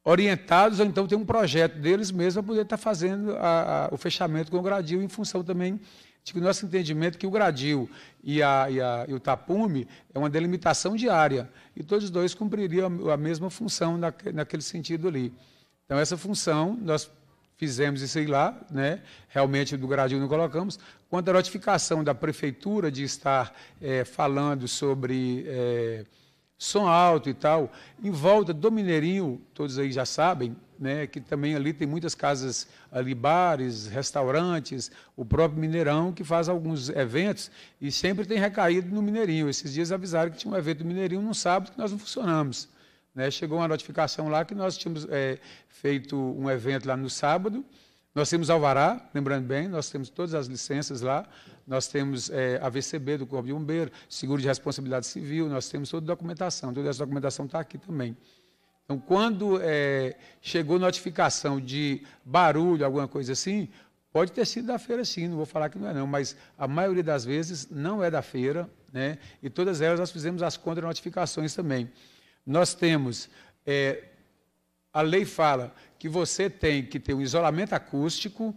orientados, ou então ter um projeto deles mesmos para poder estar tá fazendo a, a, o fechamento com o gradil, em função também de que o nosso entendimento é que o gradil e, a, e, e o tapume é uma delimitação de área, e todos os dois cumpririam a, mesma função na, naquele sentido ali. Então, essa função nós fizemos isso aí lá, né? realmente do gradil não colocamos. Quanto à notificação da prefeitura de estar é, falando sobre é, som alto e tal, em volta do Mineirinho, todos aí já sabem, né, que também ali tem muitas casas, ali bares, restaurantes, o próprio Mineirão que faz alguns eventos e sempre tem recaído no Mineirinho. Esses dias avisaram que tinha um evento do Mineirinho num sábado que nós não funcionamos. Né? Chegou uma notificação lá que nós tínhamos é, feito um evento lá no sábado. Nós temos Alvará, lembrando bem, nós temos todas as licenças lá, nós temos é, a VCB do Corpo de Bombeiro, Seguro de Responsabilidade Civil, nós temos toda a documentação, toda essa documentação está aqui também. Então, quando é, chegou notificação de barulho, alguma coisa assim, Pode ter sido da feira, sim, não vou falar que não é, não, mas a maioria das vezes não é da feira, né? E todas elas nós fizemos as contra-notificações também. Nós temos, é, a lei fala que você tem que ter um isolamento acústico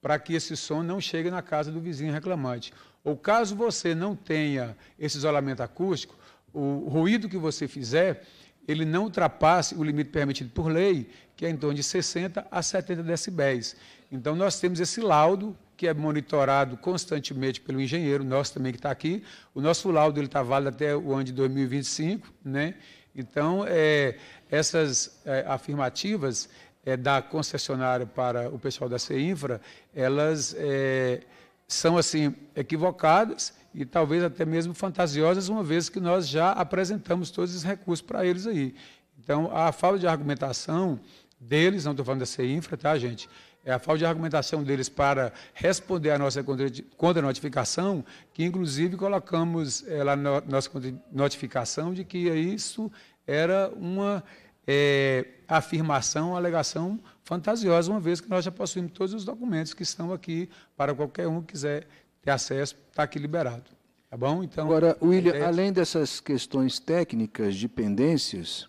para que esse som não chegue na casa do vizinho reclamante. Ou caso você não tenha esse isolamento acústico, o ruído que você fizer, ele não ultrapasse o limite permitido por lei, que é em torno de 60 a 70 decibéis. Então, nós temos esse laudo, que é monitorado constantemente pelo engenheiro, nosso também que está aqui. O nosso laudo ele está válido até o ano de 2025, né? Então, é, essas é, afirmativas é, da concessionária para o pessoal da CEINFRA, elas é, são, assim, equivocadas e talvez até mesmo fantasiosas, uma vez que nós já apresentamos todos os recursos para eles aí. Então, a falta de argumentação deles, não estou falando da CEINFRA, tá, gente? É a falta de argumentação deles para responder à nossa contra-notificação, que inclusive colocamos é, lá na no, nossa notificação de que isso era uma é, afirmação, alegação fantasiosa, uma vez que nós já possuímos todos os documentos que estão aqui para qualquer um que quiser ter acesso, está aqui liberado. Tá bom? Então, Agora, William, é além dessas questões técnicas, dependências,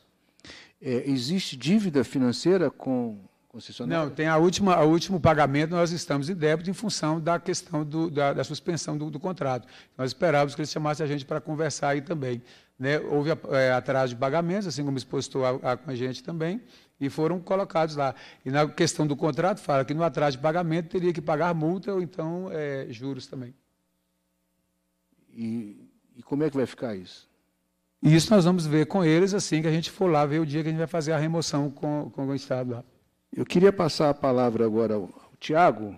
é, eh, existe dívida financeira com concessionária? Não, tem a última, o último pagamento, nós estamos em débito em função da questão do, da, da, suspensão do, do, contrato. Nós esperávamos que eles chamassem a gente para conversar aí também. Né? Houve é, atraso de pagamentos, assim como expostou a, a, com a gente também, e foram colocados lá. E na questão do contrato, fala que no atraso de pagamento teria que pagar multa ou então é, juros também. E, e como é que vai ficar isso? Isso nós vamos ver com eles assim que a gente for lá ver o dia que a gente vai fazer a remoção com, com o Estado lá. Eu queria passar a palavra agora ao, Tiago,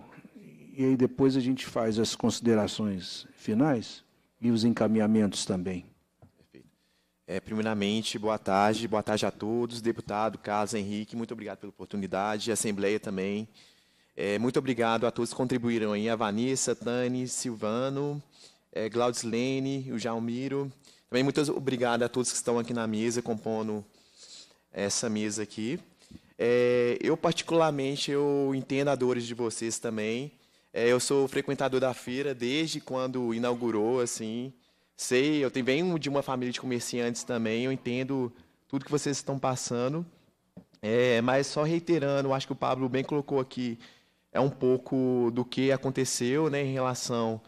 e aí depois a gente faz as considerações finais e os encaminhamentos também. É, primeiramente, boa tarde, boa tarde a todos, deputado Carlos Henrique, muito obrigado pela oportunidade, Assembleia também. É, muito obrigado a todos que contribuíram aí, a Vanessa, Tani, Silvano, é, o Jaumiro. Também muito obrigado a todos que estão aqui na mesa, compondo essa mesa aqui. É, eu, particularmente, eu entendo a dores de vocês também. É, eu sou frequentador da feira desde quando inaugurou, assim. Sei, eu tenho bem de uma família de comerciantes também, eu entendo tudo que vocês estão passando. É, mas só reiterando, acho que o Pablo bem colocou aqui, é um pouco do que aconteceu né, em relação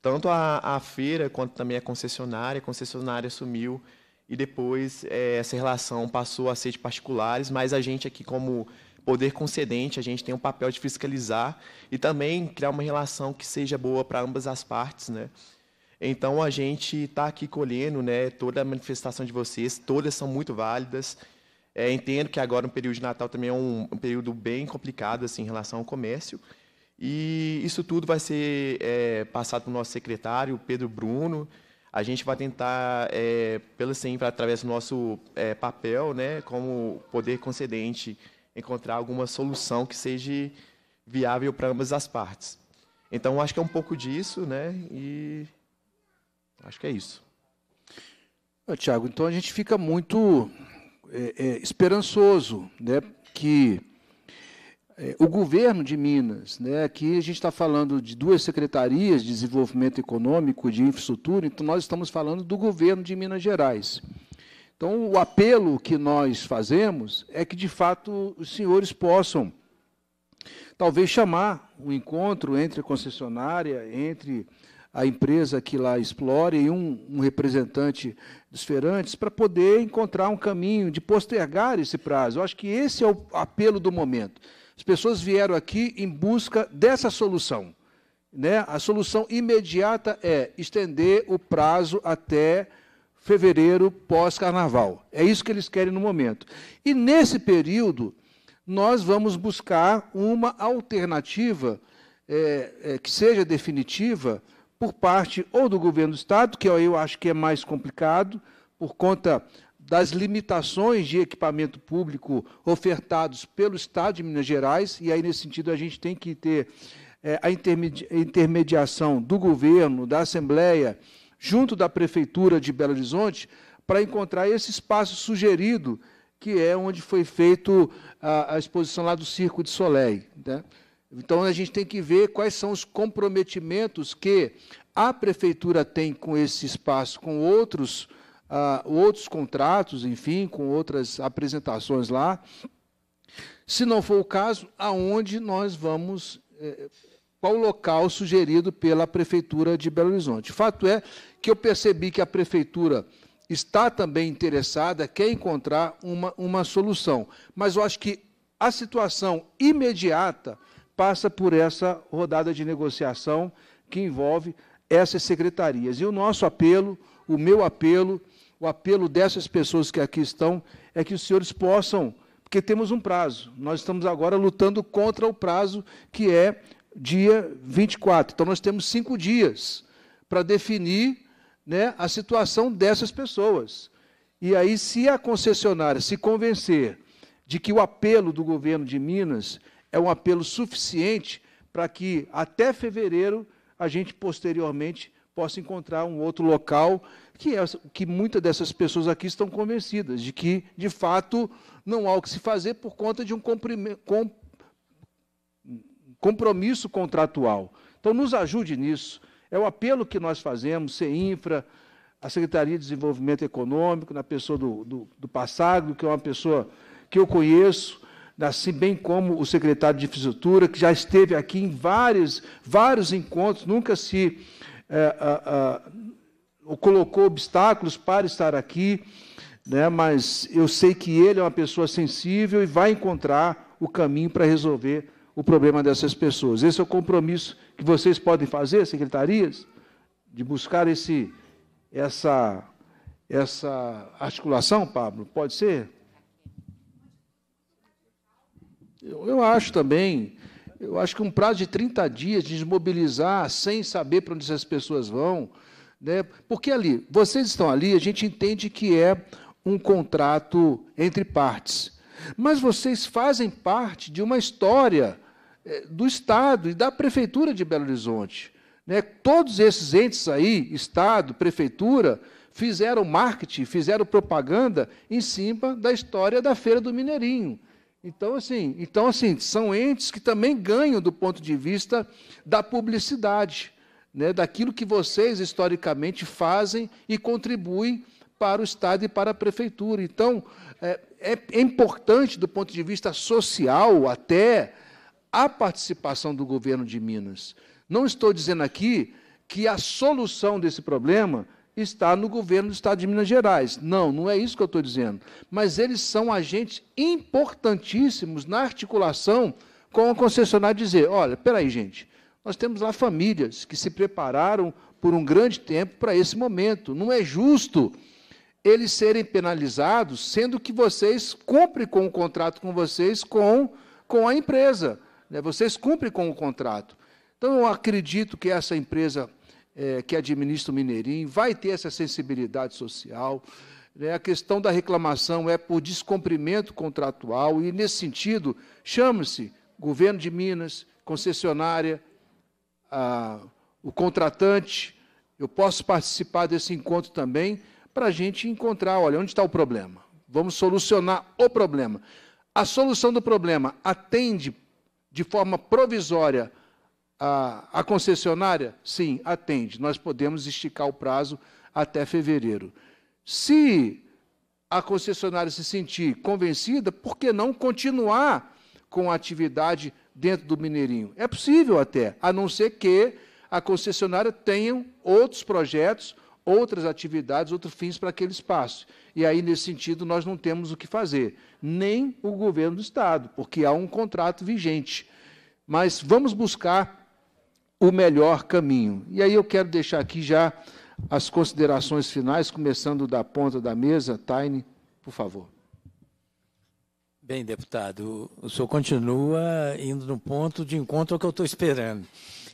tanto à, à feira quanto também à concessionária. A concessionária sumiu e depois é, essa relação passou a ser de particulares, mas a gente aqui, como poder concedente, a gente tem um papel de fiscalizar e também criar uma relação que seja boa para ambas as partes, né? Então a gente está aqui colhendo, né? Toda a manifestação de vocês, todas são muito válidas. É, entendo que agora um período de Natal também é um, um, período bem complicado assim em relação ao comércio. E isso tudo vai ser é, passado para o nosso secretário, Pedro Bruno, a gente vai tentar, é, pelo sempre, através do nosso é, papel, né, como poder concedente, encontrar alguma solução que seja viável para ambas as partes. Então, acho que é um pouco disso, né, e acho que é isso. Tiago, então a gente fica muito é, é esperançoso, né, que é, o governo de Minas, né? aqui a gente está falando de duas secretarias de desenvolvimento econômico, de infraestrutura, então nós estamos falando do governo de Minas Gerais. Então, o apelo que nós fazemos é que, de fato, os senhores possam, talvez, chamar um encontro entre a concessionária, entre a empresa que lá explore e um, um representante dos feirantes para poder encontrar um caminho de postergar esse prazo. Eu acho que esse é o apelo do momento. As pessoas vieram aqui em busca dessa solução. Né? A solução imediata é estender o prazo até fevereiro pós-carnaval. É isso que eles querem no momento. E nesse período, nós vamos buscar uma alternativa é, é, que seja definitiva por parte ou do governo do Estado, que eu acho que é mais complicado, por conta das limitações de equipamento público ofertados pelo Estado de Minas Gerais, e aí, nesse sentido, a gente tem que ter é, a intermediação do governo, da Assembleia, junto da Prefeitura de Belo Horizonte, para encontrar esse espaço sugerido, que é onde foi feito a, a exposição lá do Circo de Soleil. Né? Então, a gente tem que ver quais são os comprometimentos que a Prefeitura tem com esse espaço, com outros uh, outros contratos, enfim, com outras apresentações lá. Se não for o caso, aonde nós vamos. Eh, qual o local sugerido pela Prefeitura de Belo Horizonte? Fato é que eu percebi que a Prefeitura está também interessada, quer encontrar uma, uma solução. Mas eu acho que a situação imediata passa por essa rodada de negociação que envolve essas secretarias. E o nosso apelo, o meu apelo, o apelo dessas pessoas que aqui estão é que os senhores possam, porque temos um prazo. Nós estamos agora lutando contra o prazo que é dia 24. Então nós temos cinco dias para definir né, a situação dessas pessoas. E aí, se a concessionária se convencer de que o apelo do governo de Minas é um apelo suficiente para que até fevereiro a gente posteriormente possa encontrar um outro local que é que muitas dessas pessoas aqui estão convencidas, de que, de fato, não há o que se fazer por conta de um com, compromisso contratual. Então, nos ajude nisso. É o apelo que nós fazemos, CEINFRA, a Secretaria de Desenvolvimento Econômico, na pessoa do, do, do Passago, que é uma pessoa que eu conheço, assim bem como o secretário de Infraestrutura, que já esteve aqui em vários, vários encontros, nunca se. É, é, colocou obstáculos para estar aqui, né? mas eu sei que ele é uma pessoa sensível e vai encontrar o caminho para resolver o problema dessas pessoas. Esse é o compromisso que vocês podem fazer, secretarias, de buscar esse, essa, essa articulação, Pablo? Pode ser? Eu, eu acho também. Eu acho que um prazo de 30 dias de desmobilizar sem saber para onde essas pessoas vão, né? Porque ali, vocês estão ali, a gente entende que é um contrato entre partes. Mas vocês fazem parte de uma história eh, do Estado e da Prefeitura de Belo Horizonte. Né? Todos esses entes aí, Estado, Prefeitura, fizeram marketing, fizeram propaganda em cima da história da Feira do Mineirinho. Então, assim, então, assim são entes que também ganham do ponto de vista da publicidade né, daquilo que vocês historicamente fazem e contribuem para o Estado e para a Prefeitura. Então, é, é, é importante, do ponto de vista social, até a participação do governo de Minas. Não estou dizendo aqui que a solução desse problema está no governo do Estado de Minas Gerais. Não, não é isso que eu estou dizendo. Mas eles são agentes importantíssimos na articulação com a concessionária dizer, olha, peraí, gente, nós temos lá famílias que se prepararam por um grande tempo para esse momento. Não é justo eles serem penalizados, sendo que vocês cumprem com o contrato com vocês, com, com a empresa. Né? Vocês cumprem com o contrato. Então, eu acredito que essa empresa é, que administra o Mineirinho vai ter essa sensibilidade social. Né? A questão da reclamação é por descumprimento contratual, e, nesse sentido, chama-se governo de Minas, concessionária, o contratante, eu posso participar desse encontro também para a gente encontrar, olha, onde está o problema? Vamos solucionar o problema. A solução do problema atende de forma provisória a, a concessionária? Sim, atende. Nós podemos esticar o prazo até fevereiro. Se a concessionária se sentir convencida, por que não continuar com a atividade dentro do Mineirinho. É possível até, a não ser que a concessionária tenha outros projetos, outras atividades, outros fins para aquele espaço. E aí, nesse sentido, nós não temos o que fazer, nem o governo do Estado, porque há um contrato vigente. Mas vamos buscar o melhor caminho. E aí eu quero deixar aqui já as considerações finais, começando da ponta da mesa. Taine, por favor. Bem, deputado, o senhor continua indo no ponto de encontro ao que eu estou esperando.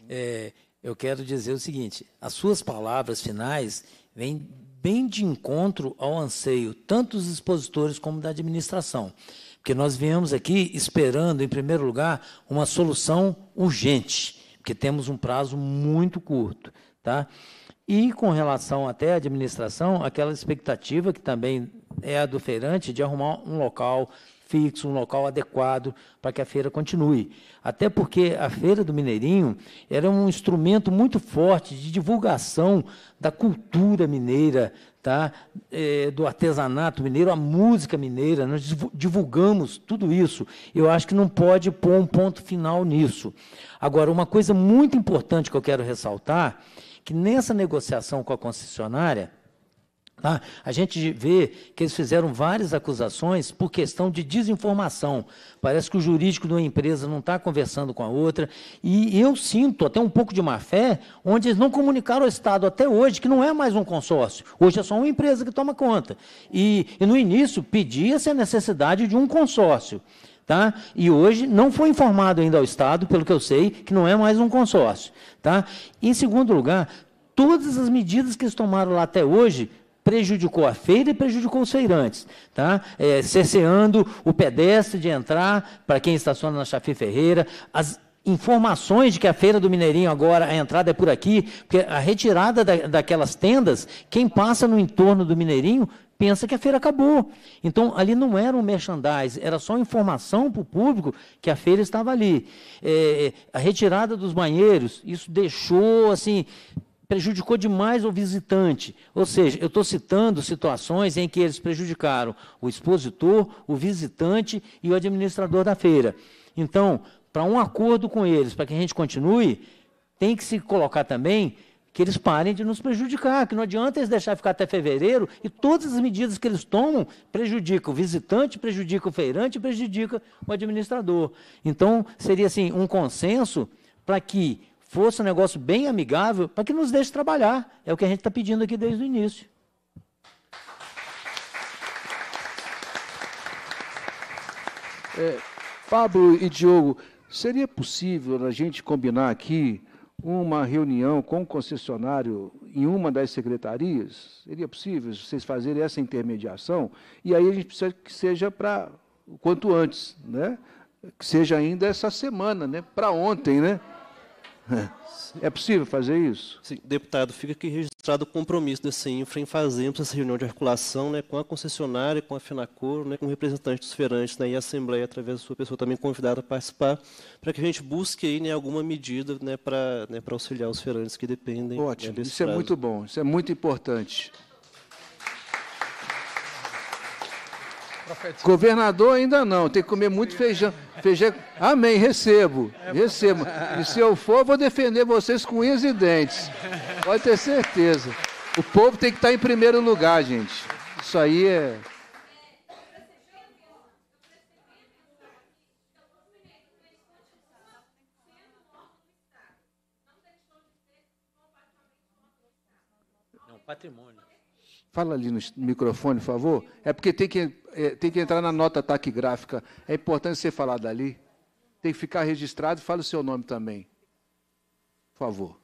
É, eu quero dizer o seguinte: as suas palavras finais vêm bem de encontro ao anseio tanto dos expositores como da administração, porque nós viemos aqui esperando, em primeiro lugar, uma solução urgente, porque temos um prazo muito curto, tá? E com relação até à administração, aquela expectativa que também é a do feirante de arrumar um local fixo, um local adequado para que a feira continue. Até porque a Feira do Mineirinho era um instrumento muito forte de divulgação da cultura mineira, tá? É, do artesanato mineiro, a música mineira. Nós divulgamos tudo isso. Eu acho que não pode pôr um ponto final nisso. Agora, uma coisa muito importante que eu quero ressaltar, que nessa negociação com a concessionária, Tá? A gente vê que eles fizeram várias acusações por questão de desinformação. Parece que o jurídico de uma empresa não está conversando com a outra. E eu sinto até um pouco de má fé, onde eles não comunicaram ao Estado até hoje que não é mais um consórcio. Hoje é só uma empresa que toma conta. E, e no início pedia-se a necessidade de um consórcio. Tá? E hoje não foi informado ainda ao Estado, pelo que eu sei, que não é mais um consórcio. Tá? Em segundo lugar, todas as medidas que eles tomaram lá até hoje prejudicou a feira e prejudicou os feirantes, tá? É, cerceando o pedestre de entrar para quem estaciona na Chafi Ferreira, as informações de que a feira do Mineirinho agora a entrada é por aqui, porque a retirada da, daquelas tendas, quem passa no entorno do Mineirinho pensa que a feira acabou. Então, ali não era um merchandising, era só informação para o público que a feira estava ali. É, é, a retirada dos banheiros, isso deixou, assim, prejudicou demais o visitante. Ou seja, eu estou citando situações em que eles prejudicaram o expositor, o visitante e o administrador da feira. Então, para um acordo com eles, para que a gente continue, tem que se colocar também que eles parem de nos prejudicar, que não adianta eles deixar ficar até fevereiro e todas as medidas que eles tomam prejudicam o visitante, prejudicam o feirante, prejudicam o administrador. Então, seria assim um consenso para que fosse um negócio bem amigável para que nos deixe trabalhar. É o que a gente está pedindo aqui desde o início. É, Pablo e Diogo, seria possível a gente combinar aqui uma reunião com o concessionário em uma das secretarias? Seria possível vocês fazerem essa intermediação? E aí a gente precisa que seja para o quanto antes, né? Que seja ainda essa semana, né? Para ontem, né? É possível fazer isso? Sim, deputado, fica aqui registrado o compromisso desse CINFRA em fazermos essa reunião de articulação né, com a concessionária, com a Finacor, né, com representantes dos feirantes né, e a Assembleia, através da sua pessoa também convidada a participar, para que a gente busque aí, né, alguma medida né, para né, auxiliar os feirantes que dependem. Né, Ótimo, né, isso é prazo. é muito bom, isso é muito importante. Governador ainda não, tem que comer muito feijão. feijão. Amém, recebo, recebo. E se eu for, vou defender vocês com unhas e dentes. Pode ter certeza. O povo tem que estar em primeiro lugar, gente. Isso aí é. patrimônio. Fala ali no microfone, por favor. É porque tem que é, tem que entrar na nota taquigráfica. É importante você falar dali. Tem que ficar registrado. Fale o seu nome também. Por favor.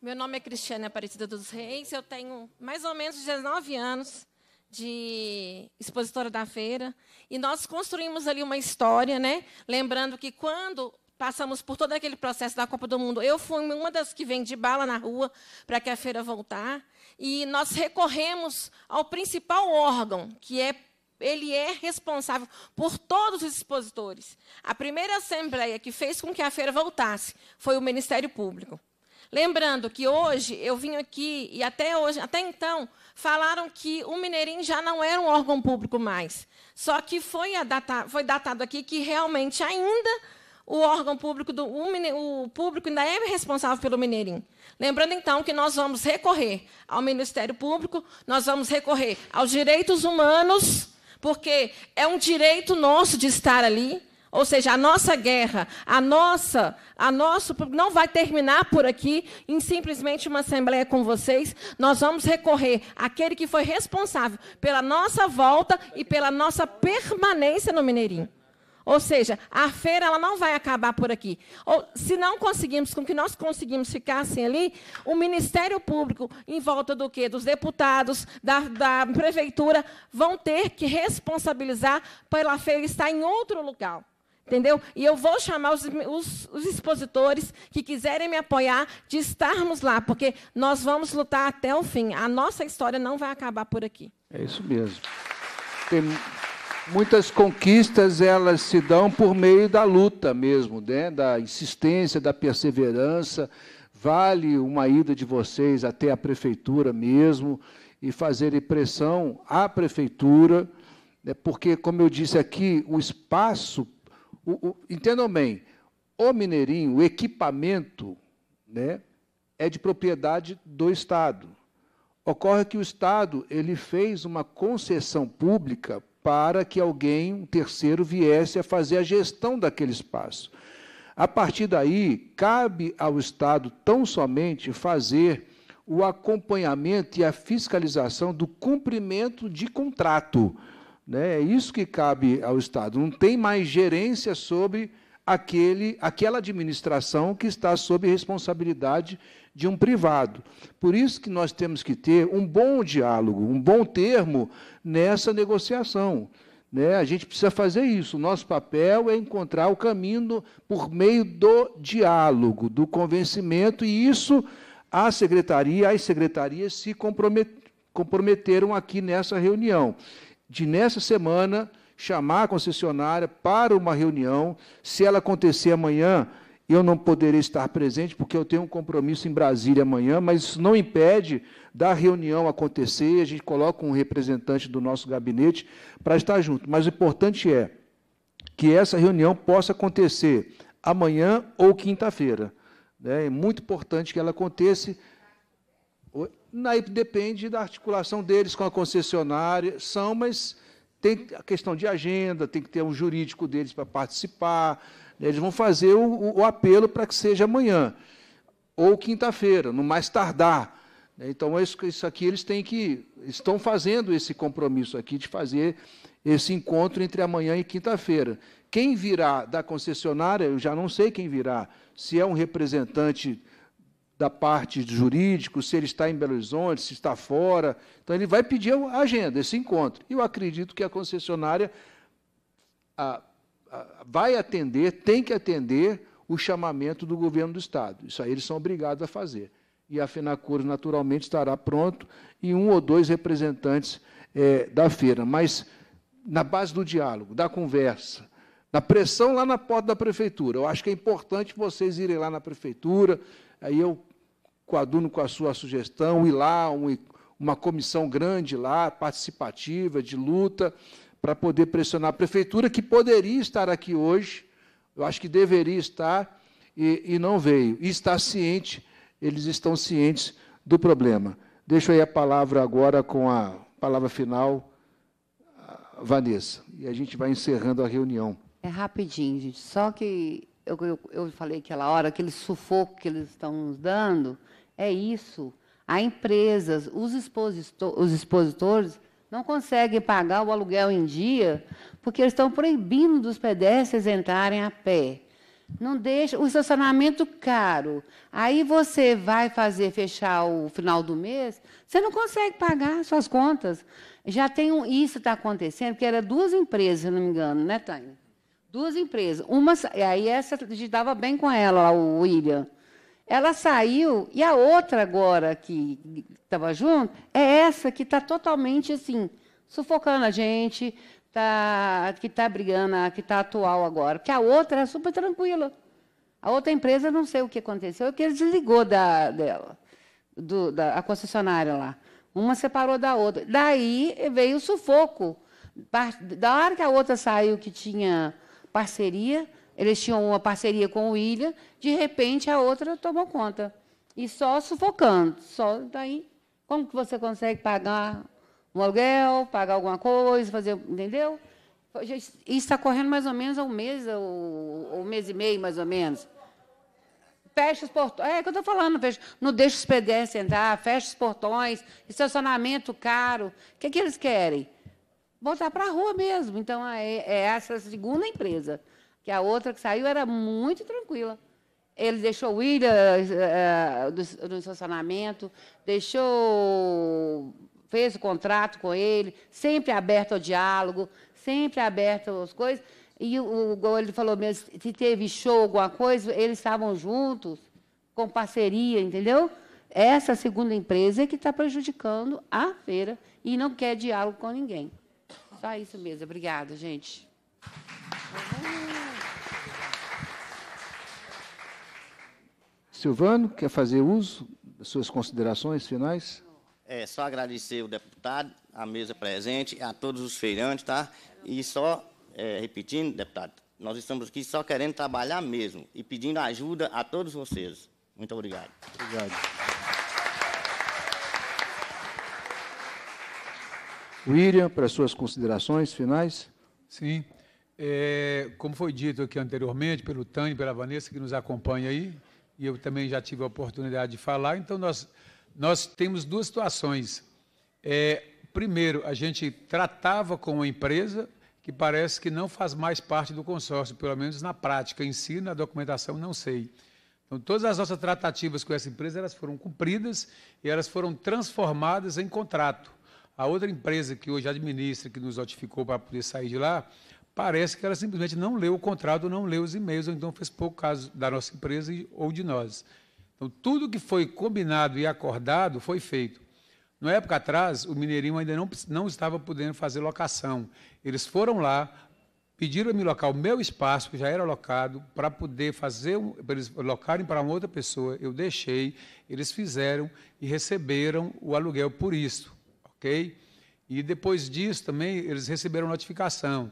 Meu nome é Cristiane Aparecida dos Reis. Eu tenho mais ou menos 19 anos de expositora da feira. E nós construímos ali uma história, né? Lembrando que quando Passamos por todo aquele processo da Copa do Mundo. Eu fui uma das que vende bala na rua para que a feira voltar. E nós recorremos ao principal órgão, que é ele é responsável por todos os expositores. A primeira assembleia que fez com que a feira voltasse foi o Ministério Público. Lembrando que hoje eu vim aqui e até hoje, até então, falaram que o Mineirinho já não era um órgão público mais. Só que foi, foi datado aqui que realmente ainda o órgão público do o, o público ainda é responsável pelo mineirinho. Lembrando então que nós vamos recorrer ao Ministério Público, nós vamos recorrer aos direitos humanos, porque é um direito nosso de estar ali. Ou seja, a nossa guerra, a nossa, a nosso não vai terminar por aqui em simplesmente uma assembleia com vocês. Nós vamos recorrer àquele que foi responsável pela nossa volta e pela nossa permanência no Mineirinho. Ou seja, a feira ela não vai acabar por aqui. Ou, se não conseguimos, com que nós conseguimos ficar assim ali, o Ministério Público, em volta do quê? Dos deputados, da, da prefeitura, vão ter que responsabilizar pela feira estar em outro lugar. Entendeu? E eu vou chamar os, os, os, expositores que quiserem me apoiar de estarmos lá, porque nós vamos lutar até o fim. A nossa história não vai acabar por aqui. É isso mesmo. Tem muitas conquistas elas se dão por meio da luta mesmo, né? da insistência, da perseverança. Vale uma ida de vocês até a prefeitura mesmo e fazerem pressão à prefeitura, né? porque, como eu disse aqui, o espaço. O, o, entendam bem, o Mineirinho, o equipamento, né, é de propriedade do Estado. Ocorre que o Estado ele fez uma concessão pública para que alguém, um terceiro, viesse a fazer a gestão daquele espaço. A partir daí, cabe ao Estado tão somente fazer o acompanhamento e a fiscalização do cumprimento de contrato. Né? É isso que cabe ao Estado. Não tem mais gerência sobre aquele, aquela administração que está sob responsabilidade de um privado. Por isso que nós temos que ter um bom diálogo, um bom termo nessa negociação. Né? A gente precisa fazer isso. O nosso papel é encontrar o caminho por meio do diálogo, do convencimento, e isso a secretaria, as secretarias se comprometeram aqui nessa reunião. De nessa semana chamar a concessionária para uma reunião, se ela acontecer amanhã, eu não poderei estar presente porque eu tenho um compromisso em Brasília amanhã, mas isso não impede da reunião acontecer, a gente coloca um representante do nosso gabinete para estar junto. Mas o importante é que essa reunião possa acontecer amanhã ou quinta-feira. Né? É muito importante que ela aconteça. Aí depende da articulação deles com a concessionária, são, mas tem a questão de agenda, tem que ter um jurídico deles para participar né, eles vão fazer o, o apelo para que seja amanhã, ou quinta-feira, no mais tardar. Né. Então, é isso, aqui eles têm que. estão fazendo esse compromisso aqui de fazer esse encontro entre amanhã e quinta-feira. Quem virá da concessionária, eu já não sei quem virá, se é um representante da parte jurídica, se ele está em Belo Horizonte, se está fora. Então, ele vai pedir a agenda, esse encontro. e Eu acredito que a concessionária a, vai atender, tem que atender o chamamento do governo do Estado. Isso aí eles são obrigados a fazer. E a FENACUR, naturalmente, estará pronto e um ou dois representantes é, da feira. Mas na base do diálogo, da conversa, na pressão lá na porta da prefeitura. Eu acho que é importante vocês irem lá na prefeitura, aí eu coaduno com a sua sugestão, ir lá, um, uma comissão grande lá, participativa, de luta, para poder pressionar a prefeitura, que poderia estar aqui hoje, eu acho que deveria estar, e, e não veio. E está ciente, eles estão cientes do problema. Deixo aí a palavra agora com a palavra final, a Vanessa. E a gente vai encerrando a reunião. É rapidinho, gente. Só que eu, eu, eu falei aquela hora, aquele sufoco que eles estão nos dando, é isso. Há empresas, os, expositor, os expositores não conseguem pagar o aluguel em dia, porque eles estão proibindo os pedestres entrarem a pé. Não deixa o estacionamento caro. Aí você vai fazer fechar o final do mês, você não consegue pagar suas contas. Já tem um, isso está acontecendo, porque era duas empresas, se não me engano, né, Tânia? Duas empresas. Uma, aí essa dava bem com ela, o William. Ela saiu e a outra agora que estava junto, é essa que está totalmente assim, sufocando a gente, tá, que está brigando, que está atual agora. Porque a outra é super tranquila. A outra empresa, não sei o que aconteceu, é que ele desligou da, dela, do, da a concessionária lá. Uma separou da outra. Daí veio o sufoco. Da hora que a outra saiu, que tinha parceria, eles tinham uma parceria com o William, de repente a outra tomou conta. E só sufocando, só daí como que você consegue pagar um aluguel, pagar alguma coisa, fazer, entendeu? Isso está correndo mais ou menos um mês, ou um mês e meio, mais ou menos. Fecha os portões. É, é que eu estou falando, fecha. não deixa os pedestres entrar, fecha os portões, estacionamento caro. O que, é que eles querem? Botar para a rua mesmo. Então, é, é essa segunda empresa. Que a outra que saiu era muito tranquila. Ele deixou o William uh, eh, no eh, estacionamento, deixou. fez o contrato com ele, sempre aberto ao diálogo, sempre aberto às coisas. E o, ele falou mesmo, se teve show, alguma coisa, eles estavam juntos, com parceria, entendeu? Essa segunda empresa é que está prejudicando a feira e não quer diálogo com ninguém. Só isso mesmo. Obrigada, gente. Silvano, quer fazer uso das suas considerações finais? É, só agradecer o deputado, a mesa presente, a todos os feirantes, tá? E só, é, repetindo, deputado, nós estamos aqui só querendo trabalhar mesmo e pedindo ajuda a todos vocês. Muito obrigado. Obrigado. William, para suas considerações finais. Sim. É, como foi dito aqui anteriormente pelo Tânia e pela Vanessa, que nos acompanha aí, e eu também já tive a oportunidade de falar, então nós, nós temos duas situações. É, primeiro, a gente tratava com uma empresa que parece que não faz mais parte do consórcio, pelo menos na prática em si, na documentação, não sei. Então, todas as nossas tratativas com essa empresa, elas foram cumpridas e elas foram transformadas em contrato. A outra empresa que hoje administra, que nos notificou para poder sair de lá, Parece que ela simplesmente não leu o contrato, não leu os e-mails, ou então fez pouco caso da nossa empresa ou de nós. Então, tudo que foi combinado e acordado foi feito. Na época atrás, o Mineirinho ainda não, não estava podendo fazer locação. Eles foram lá, pediram-me local, meu espaço, que já era alocado, para poder fazer, para eles locarem para uma outra pessoa. Eu deixei, eles fizeram e receberam o aluguel por isso, ok? E depois disso também, eles receberam notificação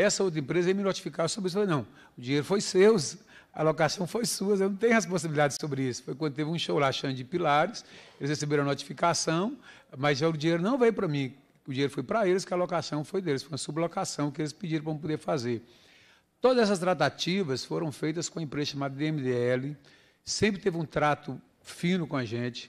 essa outra empresa ia me notificar sobre isso. Eu falei, não, o dinheiro foi seu, a locação foi sua, eu não tenho responsabilidade sobre isso. Foi quando teve um show lá, Xande de Pilares, eles receberam a notificação, mas já o dinheiro não veio para mim, o dinheiro foi para eles, que a locação foi deles, foi uma sublocação que eles pediram para poder fazer. Todas essas tratativas foram feitas com a empresa chamada DMDL, sempre teve um trato fino com a gente,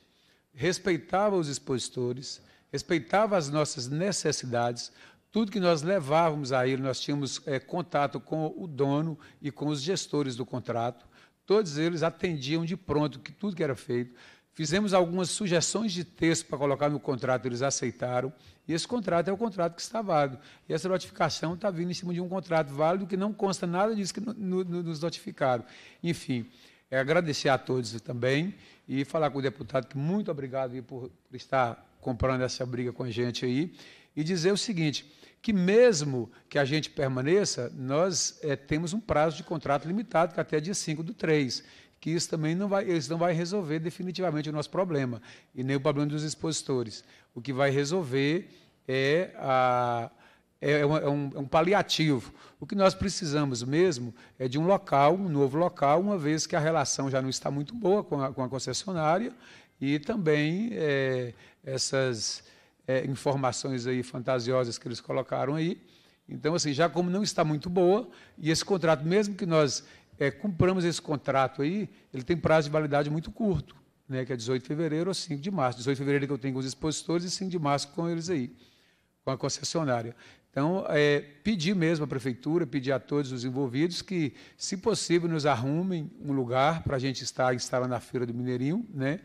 respeitava os expositores, respeitava as nossas necessidades, tudo que nós levávamos a ele, nós tínhamos é, contato com o dono e com os gestores do contrato. Todos eles atendiam de pronto que tudo que era feito. Fizemos algumas sugestões de texto para colocar no contrato, eles aceitaram. E esse contrato é o contrato que está válido. E essa notificação está vindo em cima de um contrato válido que não consta nada disso que no, no, nos notificaram. Enfim, é agradecer a todos também e falar com o deputado que muito obrigado por, por estar comprando essa briga com a gente aí. E dizer o seguinte: que mesmo que a gente permaneça, nós é, temos um prazo de contrato limitado, que é até dia 5 do 3, que isso também não vai, isso não vai resolver definitivamente o nosso problema, e nem o problema dos expositores. O que vai resolver é a, é, é, é, um, é, um, paliativo. O que nós precisamos mesmo é de um local, um novo local, uma vez que a relação já não está muito boa com a, com a concessionária e também é, essas é, informações aí fantasiosas que eles colocaram aí. Então, assim, já como não está muito boa, e esse contrato, mesmo que nós é, cumpramos esse contrato aí, ele tem prazo de validade muito curto, né, que é 18 de fevereiro ou 5 de março. 18 de fevereiro é que eu tenho com os expositores e 5 de março com eles aí, com a concessionária. Então, é, pedir mesmo à prefeitura, pedir a todos os envolvidos que, se possível, nos arrumem um lugar para a gente estar instalando a Feira do Mineirinho, né?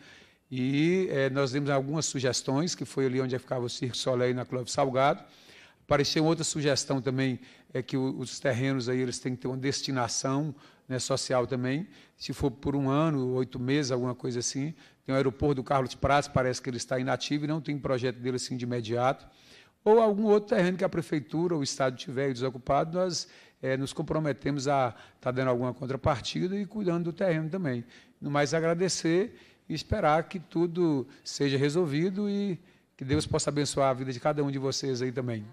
E é, nós demos algumas sugestões, que foi ali onde ficava o Circo Soleil na Clube Salgado. Apareceu outra sugestão também, é que os terrenos aí eles têm que ter uma destinação né, social também. Se for por um ano, oito meses, alguma coisa assim. Tem o aeroporto do Carlos Prats, parece que ele está inativo e não tem projeto dele assim de imediato. Ou algum outro terreno que a prefeitura ou o Estado tiver desocupado, nós é, nos comprometemos a estar tá dando alguma contrapartida e cuidando do terreno também. No mais, agradecer e esperar que tudo seja resolvido e que Deus possa abençoar a vida de cada um de vocês aí também.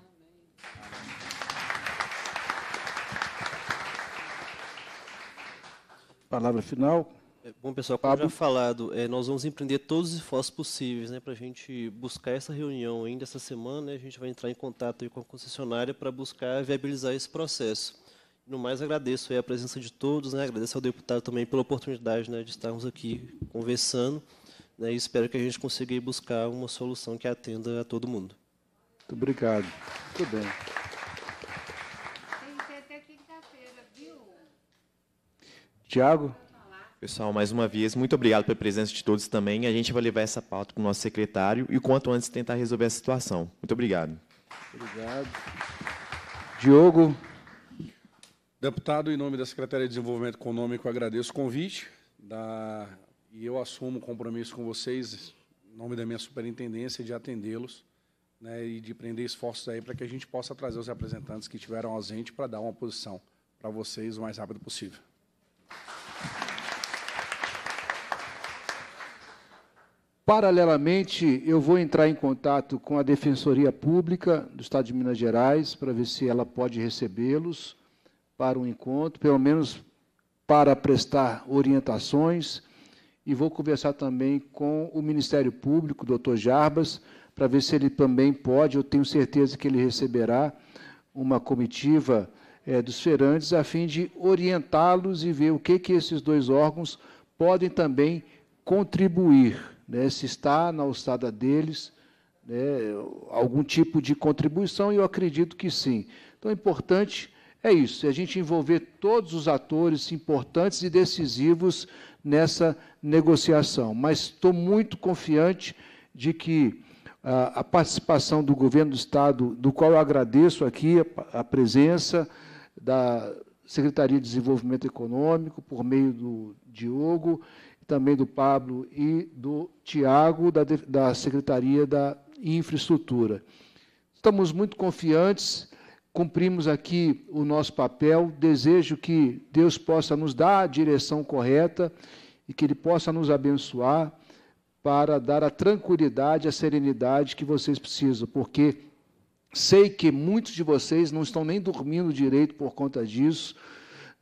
Palavra final. É, bom, pessoal, como já falado, é, nós vamos empreender todos os esforços possíveis né, para a gente buscar essa reunião ainda essa semana. Né, a gente vai entrar em contato com a concessionária para buscar viabilizar esse processo. No mais, agradeço a presença de todos, né? agradeço ao deputado também pela oportunidade né, de estarmos aqui conversando. Né, e espero que a gente consiga buscar uma solução que atenda a todo mundo. Muito obrigado. Muito bem. Tiago? Pessoal, mais uma vez, muito obrigado pela presença de todos também. A gente vai levar essa pauta para o nosso secretário e, quanto antes, tentar resolver a situação. Muito obrigado. Obrigado. Diogo? Deputado, em nome da Secretaria de Desenvolvimento Econômico, agradeço o convite da, e eu assumo o compromisso com vocês, em nome da minha superintendência, de atendê-los né, e de prender esforços aí para que a gente possa trazer os representantes que estiveram ausentes para dar uma posição para vocês o mais rápido possível. Paralelamente, eu vou entrar em contato com a Defensoria Pública do Estado de Minas Gerais para ver se ela pode recebê-los para um encontro, pelo menos para prestar orientações. E vou conversar também com o Ministério Público, doutor Jarbas, para ver se ele também pode. Eu tenho certeza que ele receberá uma comitiva é, dos feirantes a fim de orientá-los e ver o que, que esses dois órgãos podem também contribuir, né, se está na alçada deles né, algum tipo de contribuição, e eu acredito que sim. Então é importante é isso, é a gente envolver todos os atores importantes e decisivos nessa negociação. Mas estou muito confiante de que ah, a, participação do governo do Estado, do qual eu agradeço aqui a, a presença da Secretaria de Desenvolvimento Econômico, por meio do Diogo, também do Pablo e do Tiago, da, da Secretaria da Infraestrutura. Estamos muito confiantes cumprimos aqui o nosso papel. Desejo que Deus possa nos dar a direção correta e que Ele possa nos abençoar para dar a tranquilidade, a serenidade que vocês precisam, porque sei que muitos de vocês não estão nem dormindo direito por conta disso.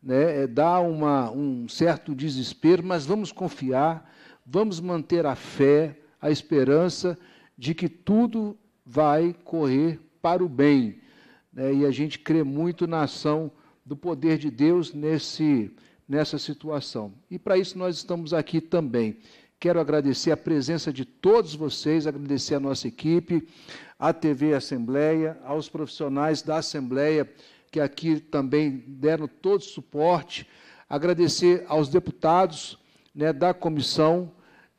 Né? É, dá uma, um certo desespero, mas vamos confiar, vamos manter a fé, a esperança de que tudo vai correr para o bem né, e a gente crê muito na ação do poder de Deus nesse, nessa situação. E para isso nós estamos aqui também. Quero agradecer a presença de todos vocês, agradecer a nossa equipe, à TV Assembleia, aos profissionais da Assembleia que aqui também deram todo o suporte, agradecer aos deputados né, da Comissão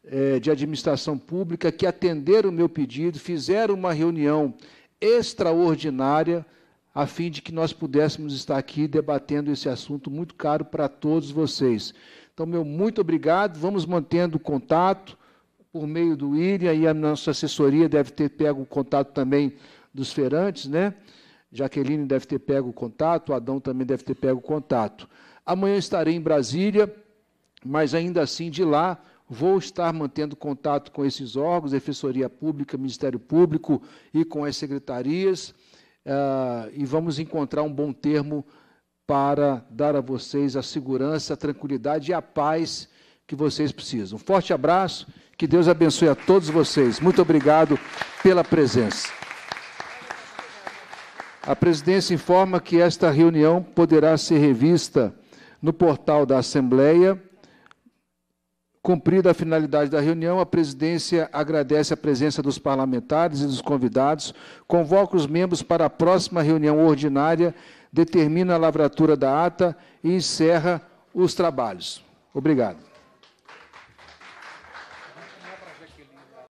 eh, de Administração Pública que atenderam o meu pedido, fizeram uma reunião extraordinária a fim de que nós pudéssemos estar aqui debatendo esse assunto muito caro para todos vocês. Então, meu muito obrigado. Vamos mantendo contato por meio do William e a nossa assessoria deve ter pego o contato também dos feirantes, né? Jaqueline deve ter pego o contato, Adão também deve ter pego o contato. Amanhã estarei em Brasília, mas ainda assim de lá vou estar mantendo contato com esses órgãos, Defensoria Pública, Ministério Público e com as secretarias uh, e vamos encontrar um bom termo para dar a vocês a segurança, a tranquilidade e a paz que vocês precisam. Um forte abraço, que Deus abençoe a todos vocês. Muito obrigado pela presença. A presidência informa que esta reunião poderá ser revista no portal da Assembleia Cumprida a finalidade da reunião, a presidência agradece a presença dos parlamentares e dos convidados, convoca os membros para a próxima reunião ordinária, determina a lavratura da ata e encerra os trabalhos. Obrigado.